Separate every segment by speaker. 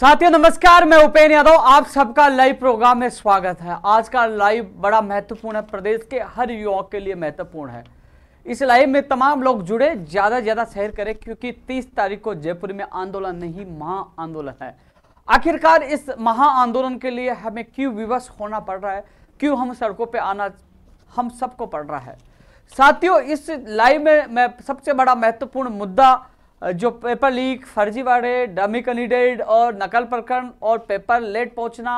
Speaker 1: साथियों नमस्कार मैं उपेन यादव आप सबका लाइव प्रोग्राम में स्वागत है आज का लाइव बड़ा महत्वपूर्ण है प्रदेश के हर युवक के लिए महत्वपूर्ण है इस लाइव में तमाम लोग जुड़े ज़्यादा से ज़्यादा शेयर करें क्योंकि 30 तारीख को जयपुर में आंदोलन नहीं महा आंदोलन है आखिरकार इस महा आंदोलन के लिए हमें क्यों विवश होना पड़ रहा है क्यों हम सड़कों पर आना हम सबको पड़ रहा है साथियों इस लाइव में मैं सबसे बड़ा महत्वपूर्ण मुद्दा जो पेपर लीक फर्जीवाड़े डमी कैंडिडेट और नकल प्रकरण और पेपर लेट पहुंचना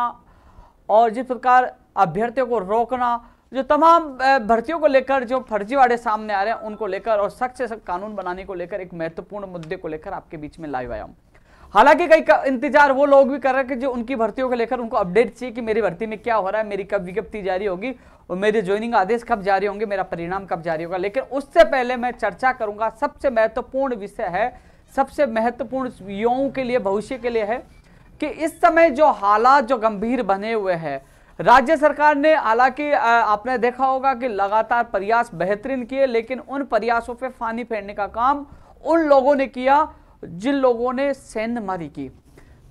Speaker 1: और जिस प्रकार अभ्यर्थियों को रोकना जो तमाम भर्तियों को लेकर जो फर्जीवाड़े सामने आ रहे हैं उनको लेकर और सख्त से सख्त कानून बनाने को लेकर एक महत्वपूर्ण मुद्दे को लेकर आपके बीच में लाइव आया हूँ हालांकि कई इंतजार वो लोग भी कर रहे हैं कि जो उनकी भर्तियों को लेकर उनको अपडेट चाहिए कि मेरी भर्ती में क्या हो रहा है मेरी कब विज्ञप्ति जारी होगी और मेरे ज्वाइनिंग आदेश कब जारी होंगे मेरा परिणाम कब जारी होगा लेकिन उससे पहले मैं चर्चा करूंगा सबसे महत्वपूर्ण विषय है सबसे महत्वपूर्ण युवाओं के लिए भविष्य के लिए है कि इस समय जो हालात जो गंभीर बने हुए हैं राज्य सरकार ने हालांकि आपने देखा होगा कि लगातार प्रयास बेहतरीन किए लेकिन उन प्रयासों पर फानी फेरने का काम उन लोगों ने किया जिन लोगों ने सेंधमारी की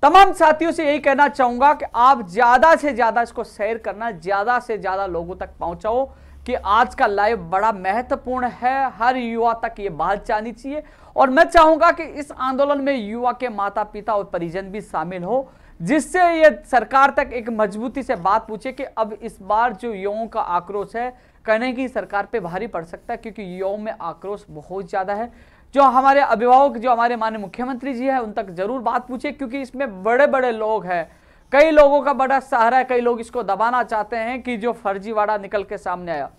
Speaker 1: तमाम साथियों से यही कहना चाहूंगा कि आप ज्यादा से ज्यादा इसको शेयर करना ज्यादा से ज्यादा लोगों तक पहुंचाओ कि आज का लाइव बड़ा महत्वपूर्ण है हर युवा तक ये बात जानी चाहिए और मैं चाहूंगा कि इस आंदोलन में युवा के माता पिता और परिजन भी शामिल हो जिससे ये सरकार तक एक मजबूती से बात पूछे कि अब इस बार जो युवाओं का आक्रोश है कहने की सरकार पे भारी पड़ सकता है क्योंकि युवाओं में आक्रोश बहुत ज़्यादा है जो हमारे अभिभावक जो हमारे माननीय मुख्यमंत्री जी हैं उन तक जरूर बात पूछे क्योंकि इसमें बड़े बड़े लोग हैं कई लोगों का बड़ा सहारा है कई लोग इसको दबाना चाहते हैं कि जो फर्जीवाड़ा निकल के सामने आया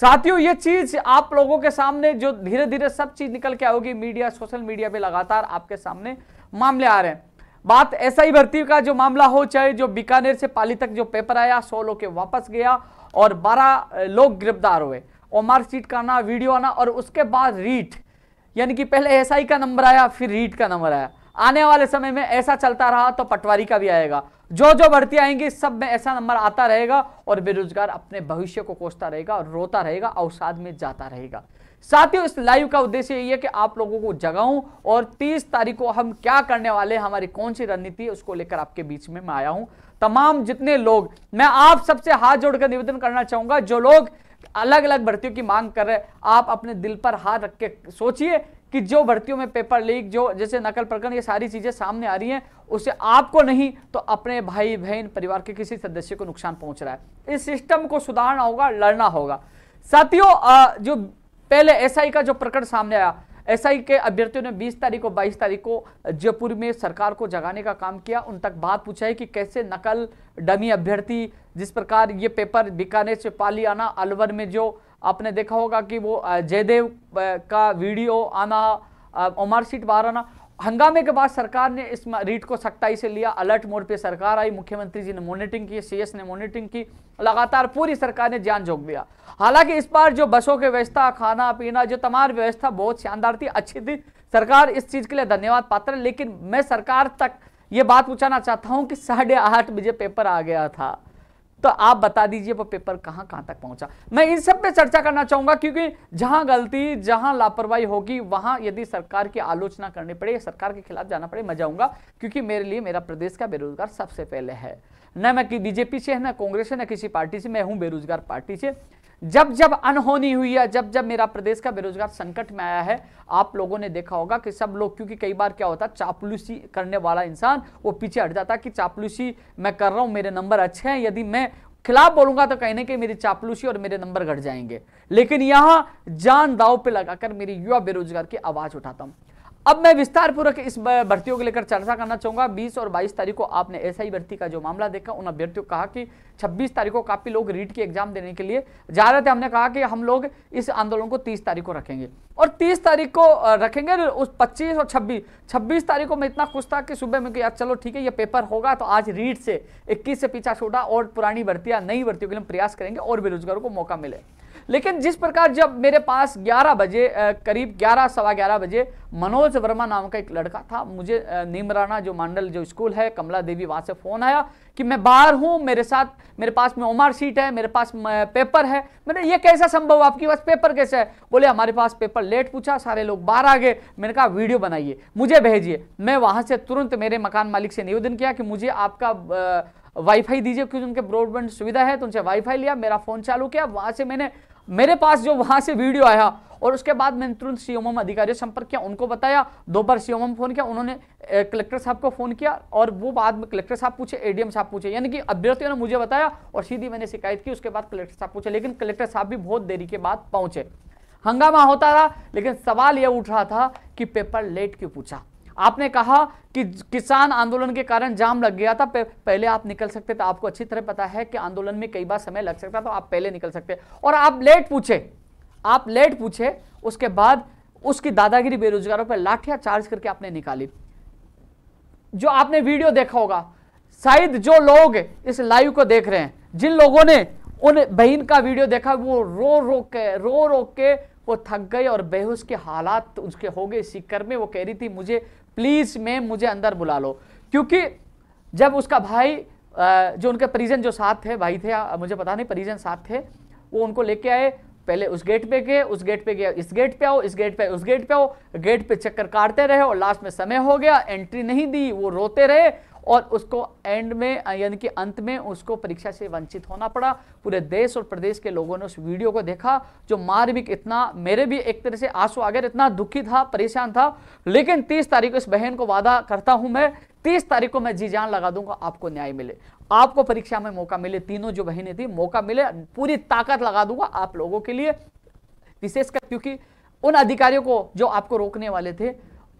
Speaker 1: साथियों ये चीज आप लोगों के सामने जो धीरे धीरे सब चीज निकल के आओगी मीडिया सोशल मीडिया पे लगातार आपके सामने मामले आ रहे हैं बात ऐसा ही भर्ती का जो मामला हो चाहे जो बीकानेर से पाली तक जो पेपर आया सौ लोग के वापस गया और बारह लोग गिरफ्तार हुए और मार्कशीट का आना वीडियो आना और उसके बाद रीट यानी कि पहले एसआई का नंबर आया फिर रीट का नंबर आया आने वाले समय में ऐसा चलता रहा तो पटवारी का भी आएगा जो जो भर्ती आएंगी सब में ऐसा नंबर आता रहेगा और बेरोजगार अपने भविष्य को कोसता रहेगा और रोता रहेगा अवसाद में जाता रहेगा साथ ही इस लाइव का उद्देश्य यही है कि आप लोगों को जगाऊं और 30 तारीख को हम क्या करने वाले हमारी कौन सी रणनीति है उसको लेकर आपके बीच में मैं आया हूं तमाम जितने लोग मैं आप सबसे हाथ जोड़कर निवेदन करना चाहूंगा जो लोग अलग अलग भर्तियों की मांग कर रहे आप अपने दिल पर हाथ रख के सोचिए कि जो भर्तियों में पेपर लीक जो जैसे नकल प्रकरण ये सारी चीज़ें सामने आ रही हैं उसे आपको नहीं तो अपने भाई बहन परिवार के किसी सदस्य को नुकसान पहुंच रहा है इस सिस्टम को सुधारना होगा लड़ना होगा साथियों जो पहले एसआई का जो प्रकरण सामने आया एसआई के अभ्यर्थियों ने 20 तारीख और 22 तारीख को जयपुर में सरकार को जगाने का काम किया उन तक बात पूछा है कि कैसे नकल डमी अभ्यर्थी जिस प्रकार ये पेपर बीकानेर से पाली आना अलवर में जो आपने देखा होगा कि वो जयदेव का वीडियो आना ओमार सीट बाहर आना हंगामे के बाद सरकार ने इस रीट को सख्ताई से लिया अलर्ट मोड पे सरकार आई मुख्यमंत्री जी ने मॉनिटरिंग की सीएस ने मॉनिटरिंग की लगातार पूरी सरकार ने जान झोंक दिया हालांकि इस बार जो बसों की व्यवस्था खाना पीना जो तमाम व्यवस्था बहुत शानदार थी अच्छी थी सरकार इस चीज़ के लिए धन्यवाद पात्र लेकिन मैं सरकार तक ये बात पूछाना चाहता हूँ कि साढ़े आठ बजे पेपर आ गया था तो आप बता दीजिए वो पेपर कहां कहां तक पहुंचा मैं इन सब पे चर्चा करना चाहूंगा क्योंकि जहां गलती जहां लापरवाही होगी वहां यदि सरकार की आलोचना करनी पड़े सरकार के खिलाफ जाना पड़े मैं जाऊंगा क्योंकि मेरे लिए मेरा प्रदेश का बेरोजगार सबसे पहले है न मैं बीजेपी से है ना कांग्रेस से ना किसी पार्टी से मैं हूं बेरोजगार पार्टी से जब जब अनहोनी हुई है जब जब मेरा प्रदेश का बेरोजगार संकट में आया है आप लोगों ने देखा होगा कि सब लोग क्योंकि कई बार क्या होता है चापलूसी करने वाला इंसान वो पीछे हट जाता कि चापलूसी मैं कर रहा हूँ मेरे नंबर अच्छे हैं यदि मैं खिलाफ बोलूंगा तो कहने के मेरी चापलूसी और मेरे नंबर घट जाएंगे लेकिन यहाँ जान दाव पे लगाकर मेरी युवा बेरोजगार की आवाज उठाता हूँ अब मैं विस्तार पूर्वक इस भर्तियों को लेकर चर्चा करना चाहूंगा 20 और 22 तारीख को आपने एसआई भर्ती का जो मामला देखा उन अभ्यर्थियों को कहा कि 26 तारीख को काफी लोग रीट की एग्जाम देने के लिए जा रहे थे हमने कहा कि हम लोग इस आंदोलन को 30 तारीख को रखेंगे और 30 तारीख को रखेंगे उस 25 और 26 26 तारीख को मैं इतना खुश था कि सुबह में यार चलो ठीक है ये पेपर होगा तो आज रीट से इक्कीस से पीछा छोटा और पुरानी भर्तियां नई भर्तियों के लिए हम प्रयास करेंगे और बेरोजगारों को मौका मिले लेकिन जिस प्रकार जब मेरे पास 11 बजे करीब 11 सवा ग्यारह बजे मनोज वर्मा नाम का एक लड़का था मुझे नीमराना जो मंडल जो स्कूल है कमला देवी वहाँ से फ़ोन आया कि मैं बाहर हूँ मेरे साथ मेरे पास में ओमार सीट है मेरे पास पेपर है मैंने ये कैसा संभव आपके पास पेपर कैसे है बोले हमारे पास पेपर लेट पूछा सारे लोग बाहर आ गए मैंने कहा वीडियो बनाइए मुझे भेजिए मैं वहाँ से तुरंत मेरे मकान मालिक से निवेदन किया कि मुझे आपका वाईफाई दीजिए क्योंकि उनके ब्रॉडबैंड सुविधा है तो उनसे वाईफाई लिया मेरा फ़ोन चालू किया वहाँ से मैंने मेरे पास जो वहां से वीडियो आया और उसके बाद मैंने तुरंत सीओमएम अधिकारी संपर्क किया उनको बताया दो बार सीओमएम फोन किया उन्होंने कलेक्टर साहब को फोन किया और वो बाद में कलेक्टर साहब पूछे एडीएम साहब पूछे यानी कि अभ्यर्थियों ने मुझे बताया और सीधी मैंने शिकायत की उसके बाद कलेक्टर साहब पूछे लेकिन कलेक्टर साहब भी बहुत देरी के बाद पहुंचे हंगामा होता रहा लेकिन सवाल यह उठ रहा था कि पेपर लेट क्यों पूछा आपने कहा कि किसान आंदोलन के कारण जाम लग गया था पहले आप निकल सकते थे आपको अच्छी तरह पता है कि आंदोलन में कई बार समय लग सकता तो आप पहले निकल सकते और आप लेट पूछे आप लेट पूछे उसके बाद उसकी दादागिरी बेरोजगारों पर लाठिया चार्ज करके आपने निकाली जो आपने वीडियो देखा होगा शायद जो लोग इस लाइव को देख रहे हैं जिन लोगों ने उन बहन का वीडियो देखा वो रो रो के रो रो के वो थक गए और बेहोश के हालात उसके हो गए सीकर में वो कह रही थी मुझे प्लीज़ मैम मुझे अंदर बुला लो क्योंकि जब उसका भाई जो उनके परिजन जो साथ थे भाई थे मुझे पता नहीं परिजन साथ थे वो उनको लेके आए पहले उस गेट पे गए उस गेट पे गया इस गेट पे आओ इस गेट पे उस गेट पे आओ गेट पे चक्कर काटते रहे और लास्ट में समय हो गया एंट्री नहीं दी वो रोते रहे और उसको एंड में यानी कि अंत में उसको परीक्षा से वंचित होना पड़ा पूरे देश और प्रदेश के लोगों ने उस वीडियो को देखा जो मार्मिक इतना मेरे भी एक तरह से आंसू आ गए इतना दुखी था परेशान था लेकिन तीस तारीख को इस बहन को वादा करता हूं मैं तीस तारीख को मैं जी जान लगा दूंगा आपको न्याय मिले आपको परीक्षा में मौका मिले तीनों जो बहने थी मौका मिले पूरी ताकत लगा दूंगा आप लोगों के लिए विशेषकर क्योंकि उन अधिकारियों को जो आपको रोकने वाले थे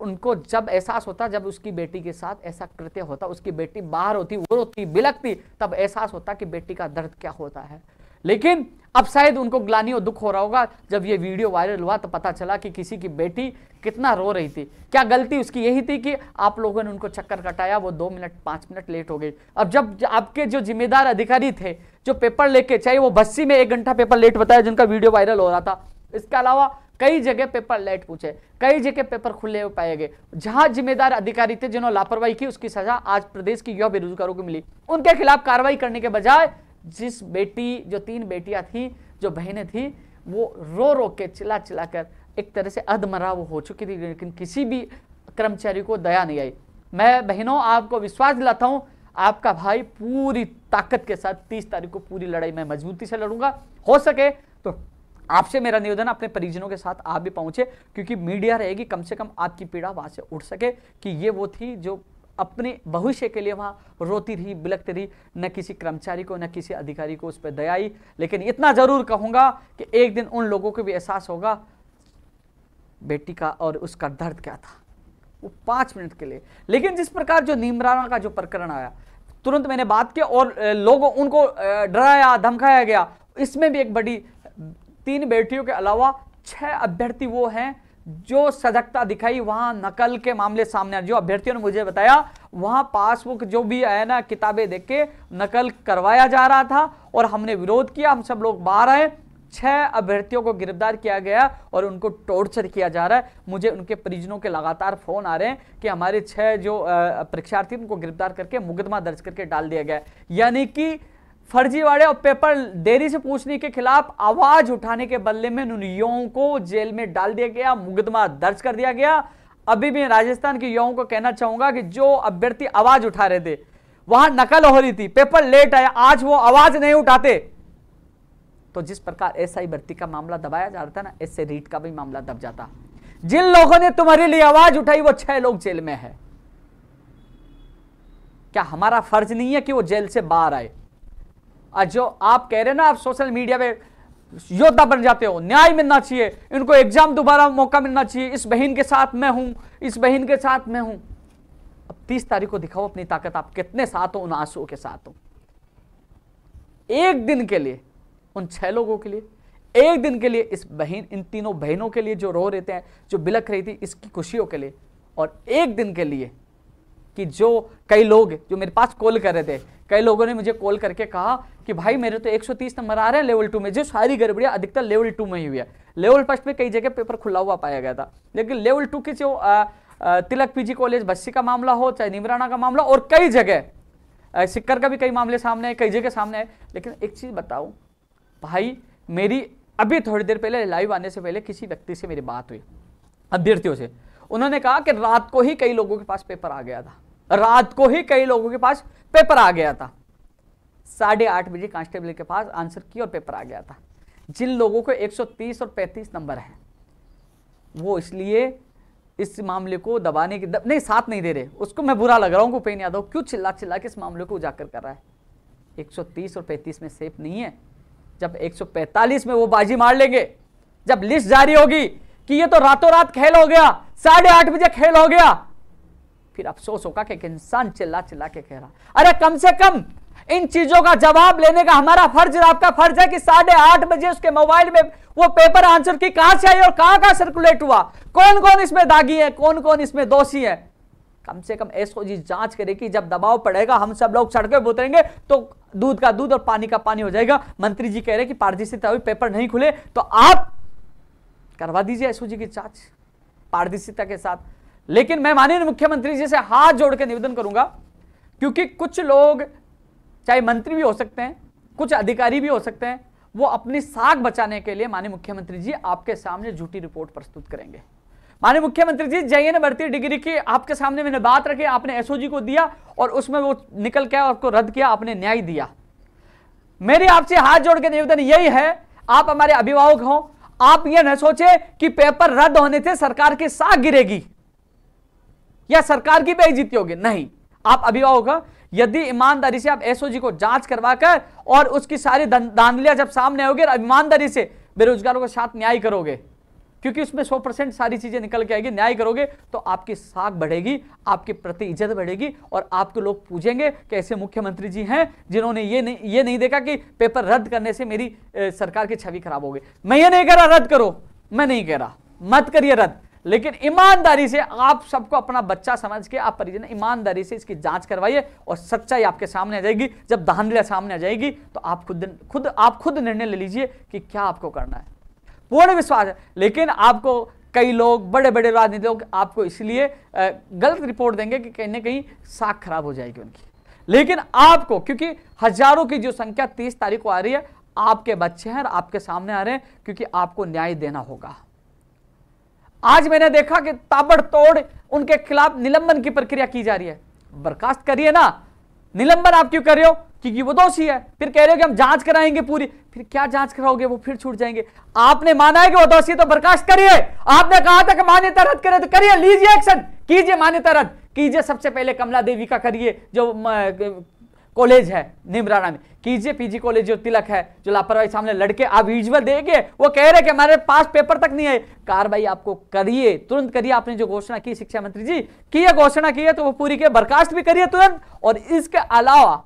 Speaker 1: उनको जब एहसास होता जब उसकी बेटी के साथ ऐसा कृत्य होता उसकी बेटी बाहर होती वो रोती बिलकती तब एहसास होता कि बेटी का दर्द क्या होता है लेकिन अब शायद उनको ग्लानी और दुख हो रहा होगा जब ये वीडियो वायरल हुआ तो पता चला कि किसी की बेटी कितना रो रही थी क्या गलती उसकी यही थी कि आप लोगों ने उनको चक्कर कटाया वो दो मिनट पाँच मिनट लेट हो गई अब जब आपके जो जिम्मेदार अधिकारी थे जो पेपर लेके चाहे वो बस्सी में एक घंटा पेपर लेट बताया जिनका वीडियो वायरल हो रहा था इसके अलावा कई जगह पेपर लेट पूछे कई जगह पेपर खुले हुए पाए गए जहां जिम्मेदार अधिकारी थे जिन्होंने लापरवाही की उसकी सजा आज प्रदेश की युवा बेरोजगारों को मिली उनके खिलाफ कार्रवाई करने के बजाय जिस बेटी जो तीन बेटियां थी जो बहनें थी वो रो रो के चिल्ला चिल्ला कर एक तरह से अधमरा वो हो चुकी थी लेकिन किसी भी कर्मचारी को दया नहीं आई मैं बहनों आपको विश्वास दिलाता हूं आपका भाई पूरी ताकत के साथ तीस तारीख को पूरी लड़ाई में मजबूती से लड़ूंगा हो सके तो आपसे मेरा निवेदन अपने परिजनों के साथ आप भी पहुंचे क्योंकि मीडिया रहेगी कम से कम आपकी पीड़ा वहां से उठ सके कि ये वो थी जो अपने भविष्य के लिए वहां रोती रही बिलकती रही न किसी कर्मचारी को न किसी अधिकारी को उस पर दया आई लेकिन इतना ज़रूर कहूंगा कि एक दिन उन लोगों को भी एहसास होगा बेटी का और उसका दर्द क्या था वो पांच मिनट के लिए लेकिन जिस प्रकार जो नीमराना का जो प्रकरण आया तुरंत मैंने बात की और लोगों उनको डराया धमकाया गया इसमें भी एक बड़ी तीन बेटियों के अलावा छह अभ्यर्थी वो हैं जो सजगता दिखाई वहां नकल के मामले सामने जो अभ्यर्थियों ने मुझे बताया वहां पासबुक जो भी है ना किताबें देख के नकल करवाया जा रहा था और हमने विरोध किया हम सब लोग बाहर आए छह अभ्यर्थियों को गिरफ्तार किया गया और उनको टॉर्चर किया जा रहा है मुझे उनके परिजनों के लगातार फोन आ रहे हैं कि हमारे छह जो परीक्षार्थी उनको गिरफ्तार करके मुकदमा दर्ज करके डाल दिया गया यानी कि फर्जीवाड़े और पेपर देरी से पूछने के खिलाफ आवाज उठाने के बदले में उन युवाओं को जेल में डाल दिया गया मुकदमा दर्ज कर दिया गया अभी भी राजस्थान के युवाओं को कहना चाहूंगा कि जो अभ्यर्थी आवाज उठा रहे थे वहां नकल हो रही थी पेपर लेट आया आज वो आवाज नहीं उठाते तो जिस प्रकार एस आई भर्ती का मामला दबाया जा रहा था ना ऐसे रीट का भी मामला दब जाता जिन लोगों ने तुम्हारे लिए आवाज उठाई वो छह लोग जेल में है क्या हमारा फर्ज नहीं है कि वो जेल से बाहर आए जो आप कह रहे हैं ना आप सोशल मीडिया पे योद्धा बन जाते हो न्याय मिलना चाहिए इनको एग्जाम दोबारा मौका मिलना चाहिए इस बहन के साथ मैं हूं इस बहन के साथ मैं हूं अब तीस तारीख को दिखाओ अपनी ताकत आप कितने साथ हो उन आंसुओं के साथ हो एक दिन के लिए उन छह लोगों के लिए एक दिन के लिए इस बहन इन तीनों बहनों के लिए जो रो रहे थे जो बिलख रही थी इसकी खुशियों के लिए और एक दिन के लिए कि जो कई लोग जो मेरे पास कॉल कर रहे थे कई लोगों ने मुझे कॉल करके कहा कि भाई मेरे तो 130 नंबर आ रहे हैं लेवल टू में जो सारी गड़बड़ियाँ अधिकतर लेवल टू में ही हुई है लेवल फर्स्ट में कई जगह पेपर खुला हुआ पाया गया था लेकिन लेवल टू के जो आ, आ, तिलक पीजी कॉलेज बस्सी का मामला हो चाहे निमराना का मामला और कई जगह सिक्कर का भी कई मामले सामने आए कई जगह सामने आए लेकिन एक चीज़ बताऊँ भाई मेरी अभी थोड़ी देर पहले लाइव आने से पहले किसी व्यक्ति से मेरी बात हुई अभ्यर्थियों से उन्होंने कहा कि रात को ही कई लोगों के पास पेपर आ गया था रात को ही कई लोगों के पास पेपर आ गया था साढ़े आठ बजे कांस्टेबल के पास आंसर की और पेपर आ गया था जिन लोगों को 130 और 35 नंबर है वो इसलिए इस मामले को दबाने की दब, नहीं साथ नहीं दे रहे उसको मैं बुरा लग रहा हूँ भूपेन यादव क्यों चिल्ला चिल्ला के इस मामले को उजागर कर रहा है 130 और 35 में सेफ नहीं है जब 145 में वो बाजी मार लेंगे जब लिस्ट जारी होगी कि ये तो रातों रात खेल हो गया साढ़े आठ बजे खेल हो गया फिर अफसोस होगा कि एक इंसान चिल्ला चिल्ला के कह रहा अरे कम से कम इन चीजों का जवाब लेने का हमारा फर्ज आपका फर्ज है कि साढ़े आठ बजे उसके मोबाइल में वो पेपर आंसर की कहां से आई और कहां कहां सर्कुलेट हुआ कौन कौन इसमें दागी है कौन कौन इसमें दोषी है कम से कम एसओ जी जांच करे कि जब दबाव पड़ेगा हम सब लोग सड़कें उतरेंगे तो दूध का दूध और पानी का पानी हो जाएगा मंत्री जी कह रहे कि पारदर्शित अभी पेपर नहीं खुले तो आप करवा दीजिए एसओ जी की जांच पारदर्शिता के साथ लेकिन मैं माननीय मुख्यमंत्री जी से हाथ जोड़ के निवेदन करूंगा क्योंकि कुछ लोग चाहे मंत्री भी हो सकते हैं कुछ अधिकारी भी हो सकते हैं वो अपनी साख बचाने के लिए माननीय मुख्यमंत्री जी आपके सामने झूठी रिपोर्ट प्रस्तुत करेंगे माननीय मुख्यमंत्री जी जय ने भर्ती डिग्री की आपके सामने मैंने बात रखी आपने एसओजी को दिया और उसमें वो निकल के आपको रद्द किया आपने न्याय दिया मेरे आपसे हाथ जोड़ के निवेदन यही है आप हमारे अभिभावक हो आप यह न सोचे कि पेपर रद्द होने से सरकार की साख गिरेगी या सरकार की बेइज्जती होगी नहीं आप अभिभावक होगा यदि ईमानदारी से आप एसओजी को जांच करवाकर और उसकी सारी दानलियां जब सामने आओगे और ईमानदारी से बेरोजगारों के साथ न्याय करोगे क्योंकि उसमें 100 परसेंट सारी चीजें निकल के आएगी न्याय करोगे तो आपकी साख बढ़ेगी आपके प्रति इज्जत बढ़ेगी और आपके लोग पूछेंगे कि ऐसे मुख्यमंत्री जी हैं जिन्होंने ये नहीं ये नहीं देखा कि पेपर रद्द करने से मेरी ए, सरकार की छवि खराब होगी मैं ये नहीं कह रहा रद्द करो मैं नहीं कह रहा मत करिए रद्द लेकिन ईमानदारी से आप सबको अपना बच्चा समझ के आप परिजन ईमानदारी से इसकी जांच करवाइए और सच्चाई आपके सामने आ जाएगी जब दहनलीला सामने आ जाएगी तो आप खुद खुद आप खुद निर्णय ले लीजिए कि क्या आपको करना है पूर्ण विश्वास है लेकिन आपको कई लोग बड़े बड़े राजनीतिक लोग आपको इसलिए गलत रिपोर्ट देंगे कि कहीं ना कहीं साख खराब हो जाएगी उनकी लेकिन आपको क्योंकि हजारों की जो संख्या तीस तारीख को आ रही है आपके बच्चे हैं और आपके सामने आ रहे हैं क्योंकि आपको न्याय देना होगा आज मैंने देखा कि ताबड़तोड़ उनके खिलाफ निलंबन की प्रक्रिया की जा रही है बर्खास्त करिए ना निलंबन आप क्यों कर रहे हो क्योंकि वो दोषी है फिर कह रहे हो कि हम जांच कराएंगे पूरी फिर क्या जांच कराओगे वो फिर छूट जाएंगे आपने माना है कि वो दोषी तो बर्खास्त करिए आपने कहा था कि मान्यता रद्द करे तो करिए लीजिए एक्शन कीजिए मान्यता रद्द कीजिए सबसे पहले कमला देवी का करिए जो कॉलेज है निमराना में कीजिए पीजी कॉलेज जो तिलक है जो लापरवाही सामने लड़के आप विजुअल देंगे वो कह रहे कि हमारे पास पेपर तक नहीं है कार्रवाई आपको करिए तुरंत करिए आपने जो घोषणा की शिक्षा मंत्री जी की है घोषणा की है तो वो पूरी के बर्खास्त भी करिए तुरंत और इसके अलावा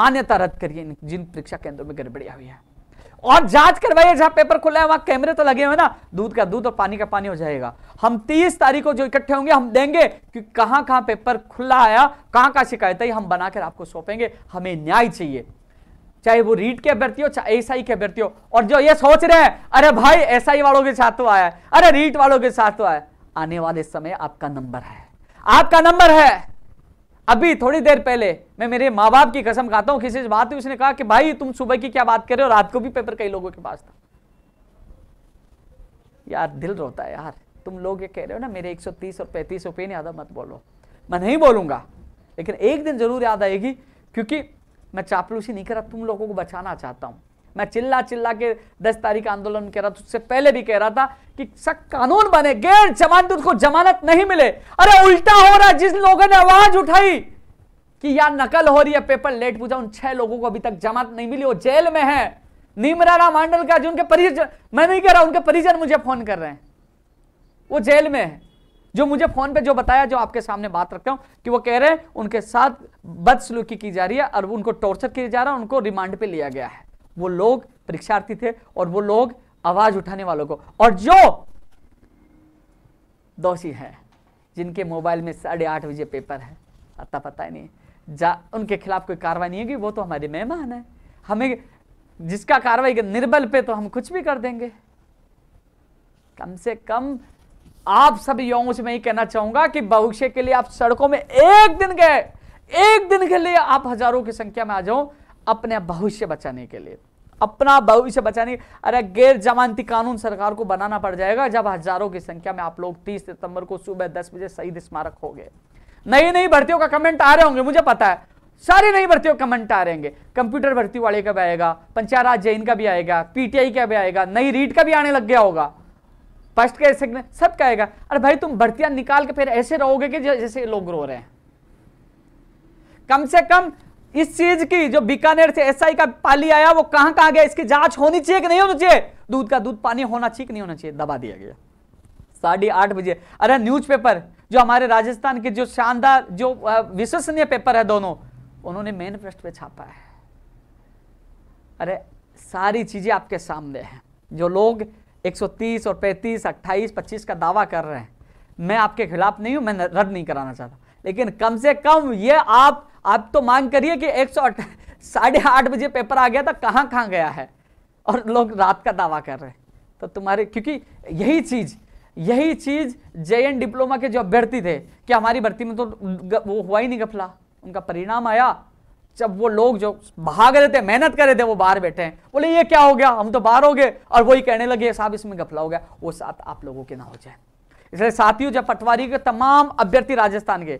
Speaker 1: मान्यता रद्द करिए जिन परीक्षा केंद्रों में गड़बड़िया हुई है और जांच करवाइए जहां पेपर खुला है वहां कैमरे तो लगे हुए ना दूध का दूध और पानी का पानी हो जाएगा हम तीस तारीख को जो इकट्ठे होंगे हम देंगे कि कहां कहां पेपर खुला आया कहां कहां शिकायत हम बनाकर आपको सौंपेंगे हमें न्याय चाहिए चाहे वो रीट के अभ्यर्थी हो चाहे एसआई के अभ्यर्थी हो और जो ये सोच रहे हैं अरे भाई एस वालों के साथ तो आया है अरे रीट वालों के साथ तो आया आने वाले समय आपका नंबर है आपका नंबर है अभी थोड़ी देर पहले मैं मेरे माँ बाप की कसम खाता हूँ किसी से बात हुई उसने कहा कि भाई तुम सुबह की क्या बात कर रहे हो रात को भी पेपर कई लोगों के पास था यार दिल रोता है यार तुम लोग ये कह रहे हो ना मेरे 130 और 35 रुपये नहीं आधा मत बोलो मैं नहीं बोलूँगा लेकिन एक दिन जरूर याद आएगी क्योंकि मैं चापलूसी नहीं करा तुम लोगों को बचाना चाहता हूँ मैं चिल्ला चिल्ला के दस तारीख आंदोलन कह रहा था उससे पहले भी कह रहा था कि सब कानून बने गैर जमानत उसको जमानत नहीं मिले अरे उल्टा हो रहा जिस लोगों ने आवाज उठाई कि यार नकल हो रही है पेपर लेट पूछा उन छह लोगों को अभी तक जमानत नहीं मिली वो जेल में है नीमरा राम मांडल का जो उनके परिजन मैं नहीं कह रहा उनके परिजन मुझे फोन कर रहे हैं वो जेल में है जो मुझे फोन पे जो बताया जो आपके सामने बात रखता हूं कि वो कह रहे हैं उनके साथ बदसलूकी की जा रही है और उनको टॉर्चर किया जा रहा है उनको रिमांड पे लिया गया है वो लोग परीक्षार्थी थे और वो लोग आवाज उठाने वालों को और जो दोषी है जिनके मोबाइल में साढ़े आठ बजे पेपर है अता पता ही नहीं जा उनके खिलाफ कोई कार्रवाई नहीं होगी वो तो हमारे मेहमान है हमें जिसका कार्रवाई निर्बल पे तो हम कुछ भी कर देंगे कम से कम आप सभी यौ से मैं ये कहना चाहूंगा कि भविष्य के लिए आप सड़कों में एक दिन गए एक दिन के लिए आप हजारों की संख्या में आ जाओ अपने भविष्य बचाने के लिए अपना भविष्य बचाने अरे गैर जमानती कानून सरकार को बनाना पड़ जाएगा जब हजारों की संख्या में आप लोग 30 सितंबर को सुबह 10 बजे शहीद स्मारक हो गए नई नई भर्तियों का कमेंट आ रहे होंगे मुझे पता है सारे नई भर्तियों का कमेंट आ रहेंगे कंप्यूटर भर्ती वाले का भी आएगा पंचायत राज जैन का भी आएगा पीटीआई का भी आएगा नई रीट का भी आने लग गया होगा फर्स्ट के सेकंड सब का आएगा अरे भाई तुम भर्तियां निकाल के फिर ऐसे रहोगे कि जैसे लोग रो रहे हैं कम से कम इस चीज की जो बीकानेर से एसआई का पाली आया वो कहां कहां गया इसकी जांच होनी चाहिए कि नहीं होनी चाहिए दूध का दूध पानी होना चाहिए कि नहीं होना चाहिए दबा दिया गया साढ़े आठ बजे अरे न्यूज़पेपर जो हमारे राजस्थान के जो शानदार जो विश्वसनीय पेपर है दोनों उन्होंने मेन पृष्ठ पे छापा है अरे सारी चीजें आपके सामने हैं जो लोग 130 और 35, 28, 25 का दावा कर रहे हैं मैं आपके खिलाफ नहीं हूं मैं रद्द नहीं कराना चाहता लेकिन कम से कम ये आप आप तो मांग करिए कि एक सौ साढ़े आठ बजे पेपर आ गया था कहाँ कहाँ गया है और लोग रात का दावा कर रहे हैं तो तुम्हारे क्योंकि यही चीज़ यही चीज़ जे डिप्लोमा के जो अभ्यर्थी थे कि हमारी भर्ती में तो वो हुआ ही नहीं गफला उनका परिणाम आया जब वो लोग जो भाग रहे थे मेहनत कर रहे थे वो बाहर बैठे हैं बोले ये क्या हो गया हम तो बाहर हो गए और वही कहने लगे साहब इसमें गफला हो गया वो साथ आप लोगों के ना हो जाए इसलिए साथियों जब पटवारी के तमाम अभ्यर्थी राजस्थान के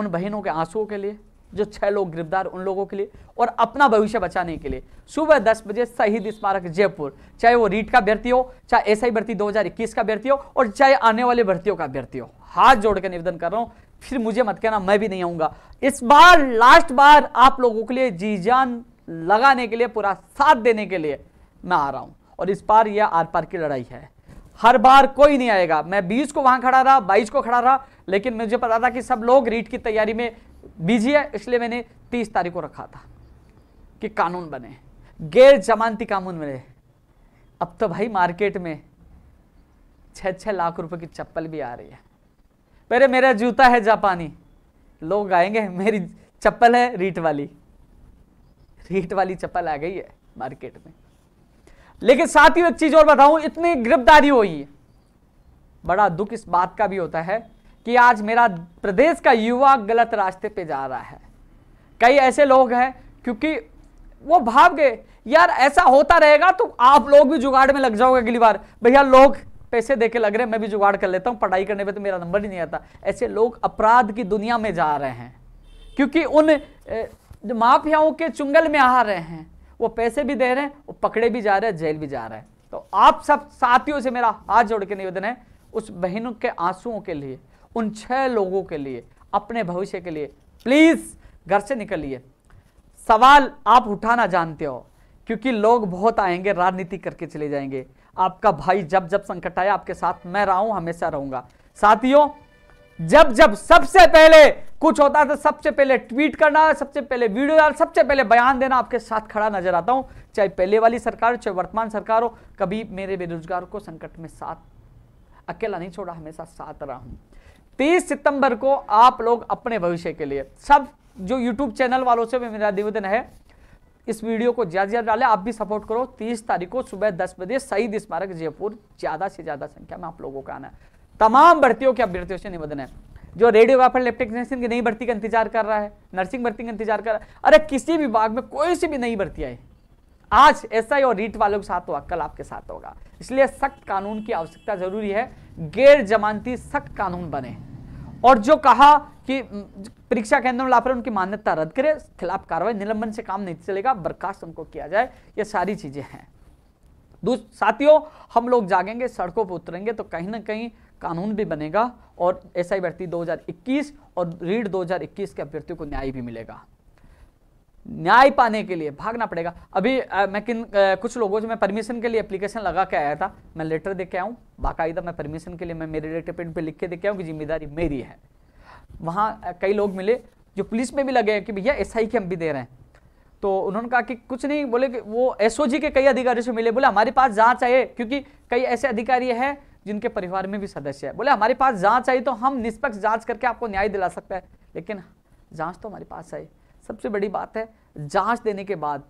Speaker 1: उन बहनों के आंसुओं के लिए जो छह लोग गिरफ्तार उन लोगों के लिए और अपना भविष्य बचाने के लिए सुबह दस बजे शहीद स्मारक जयपुर चाहे वो रीट का अभ्यर्थी हो चाहे आई भर्ती 2021 का अभ्यर्थी हो और चाहे आने वाले भर्तियों का अभ्यर्थी हो हाथ के निवेदन कर रहा हूं फिर मुझे मत कहना मैं भी नहीं आऊंगा इस बार लास्ट बार आप लोगों के लिए जी जान लगाने के लिए पूरा साथ देने के लिए मैं आ रहा हूं और इस बार यह आर पार की लड़ाई है हर बार कोई नहीं आएगा मैं बीस को वहां खड़ा रहा बाईस को खड़ा रहा लेकिन मुझे पता था कि सब लोग रीट की तैयारी में बिजी है इसलिए मैंने तीस तारीख को रखा था कि कानून बने गैर जमानती कानून बने अब तो भाई मार्केट में छः छः लाख रुपए की चप्पल भी आ रही है पहले मेरा जूता है जापानी लोग आएंगे मेरी चप्पल है रीट वाली रीट वाली चप्पल आ गई है मार्केट में लेकिन साथ ही एक चीज और बताऊं इतनी गिरफ्तारी हुई है बड़ा दुख इस बात का भी होता है कि आज मेरा प्रदेश का युवा गलत रास्ते पे जा रहा है कई ऐसे लोग हैं क्योंकि वो भाग गए यार ऐसा होता रहेगा तो आप लोग भी जुगाड़ में लग जाओगे अगली बार भैया लोग पैसे दे लग रहे हैं मैं भी जुगाड़ कर लेता हूँ पढ़ाई करने पर तो मेरा नंबर ही नहीं आता ऐसे लोग अपराध की दुनिया में जा रहे हैं क्योंकि उन माफियाओं के चुंगल में आ रहे हैं वो पैसे भी दे रहे हैं वो पकड़े भी जा रहे हैं जेल भी जा रहे हैं तो आप सब साथियों से मेरा हाथ जोड़ के निवेदन है उस बहनों के आंसुओं के लिए उन छह लोगों के लिए अपने भविष्य के लिए प्लीज़ घर से निकलिए सवाल आप उठाना जानते हो क्योंकि लोग बहुत आएंगे राजनीति करके चले जाएंगे आपका भाई जब जब संकट आया आपके साथ मैं रहा हूं हमेशा रहूंगा साथियों जब जब सबसे पहले कुछ होता है तो सबसे पहले ट्वीट करना सबसे पहले वीडियो डाल सबसे पहले बयान देना आपके साथ खड़ा नजर आता हूं चाहे पहले वाली सरकार हो चाहे वर्तमान सरकार हो कभी मेरे बेरोजगार को संकट में साथ अकेला नहीं छोड़ा हमेशा साथ रहा हूं तीस सितंबर को आप लोग अपने भविष्य के लिए सब जो यूट्यूब चैनल वालों से भी मेरा निवेदन है इस वीडियो को ज़्यादा से ज़्यादा डालें आप भी सपोर्ट करो तीस तारीख को सुबह दस बजे शहीद स्मारक जयपुर ज़्यादा से ज़्यादा संख्या में आप लोगों का आना है तमाम भर्तियों के अभ्यर्थियों से निवेदन है जो रेडियो लेफ्ट टेक्नीशियन की नई भर्ती का इंतजार कर रहा है नर्सिंग भर्ती का इंतजार कर रहा है अरे किसी भी विभाग में कोई सी भी नई भर्ती आई आज एसआई और रीट वालों के साथ हुआ तो कल आपके साथ होगा इसलिए सख्त कानून की आवश्यकता जरूरी है गैर जमानती सख्त कानून बने और जो कहा कि परीक्षा केंद्र में लापर उनकी मान्यता रद्द करे खिलाफ कार्रवाई निलंबन से काम नहीं चलेगा बर्खास्त उनको किया जाए ये सारी चीजें हैं साथियों हम लोग जागेंगे सड़कों पर उतरेंगे तो कहीं ना कहीं कानून भी बनेगा और एसआई आई भर्ती दो और रीड 2021 के अभ्यर्थियों को न्याय भी मिलेगा न्याय पाने के लिए भागना पड़ेगा अभी आ, मैं किन आ, कुछ लोगों से मैं परमिशन के लिए एप्लीकेशन लगा के आया था मैं लेटर दे के आऊँ बाकायदा मैं परमिशन के लिए मैं मेरे पेंट पर लिख के दे के आऊँ कि जिम्मेदारी मेरी है वहाँ कई लोग मिले जो पुलिस में भी लगे कि भैया एस आई के हम भी दे रहे हैं तो उन्होंने कहा कि कुछ नहीं बोले कि वो एसओजी के कई अधिकारियों से मिले बोले हमारे पास जाँच आए क्योंकि कई ऐसे अधिकारी हैं जिनके परिवार में भी सदस्य है बोले हमारे पास जाँच आई तो हम निष्पक्ष जाँच करके आपको न्याय दिला सकते हैं लेकिन जाँच तो हमारे पास आई सबसे बड़ी बात है जांच देने के बाद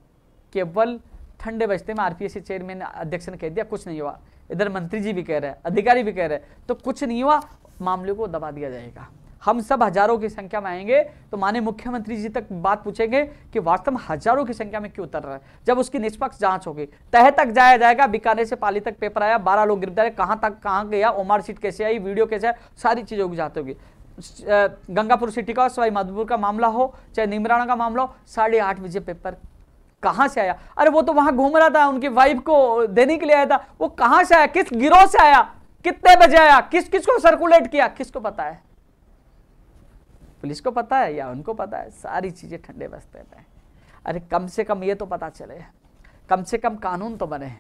Speaker 1: केवल ठंडे बजते में आरपीएससी चेयरमैन अध्यक्ष ने कह दिया कुछ नहीं हुआ इधर मंत्री जी भी कह रहे हैं अधिकारी भी कह रहे हैं तो कुछ नहीं हुआ मामले को दबा दिया जाएगा हम सब हजारों की संख्या में आएंगे तो माने मुख्यमंत्री जी तक बात पूछेंगे कि वास्तव में हजारों की संख्या में क्यों उतर रहा है जब उसकी निष्पक्ष जांच होगी तह तक जाया जाएगा बीकानेर से पाली तक पेपर आया बारह लोग गिरफ्तार कहां तक कहां गया ओमार सीट कैसे आई वीडियो कैसे आई सारी चीजों की जांच होगी गंगापुर सिटी का सवाई माधोपुर का मामला हो चाहे निमराना का मामला हो साढ़े आठ बजे पेपर कहाँ से आया अरे वो तो वहाँ घूम रहा था उनकी वाइफ को देने के लिए आया था वो कहाँ से आया किस गिरोह से आया कितने बजे आया किस किस को सर्कुलेट किया किसको पता है पुलिस को पता है या उनको पता है सारी चीजें ठंडे बस्ते में अरे कम से कम ये तो पता चले कम से कम कानून तो बने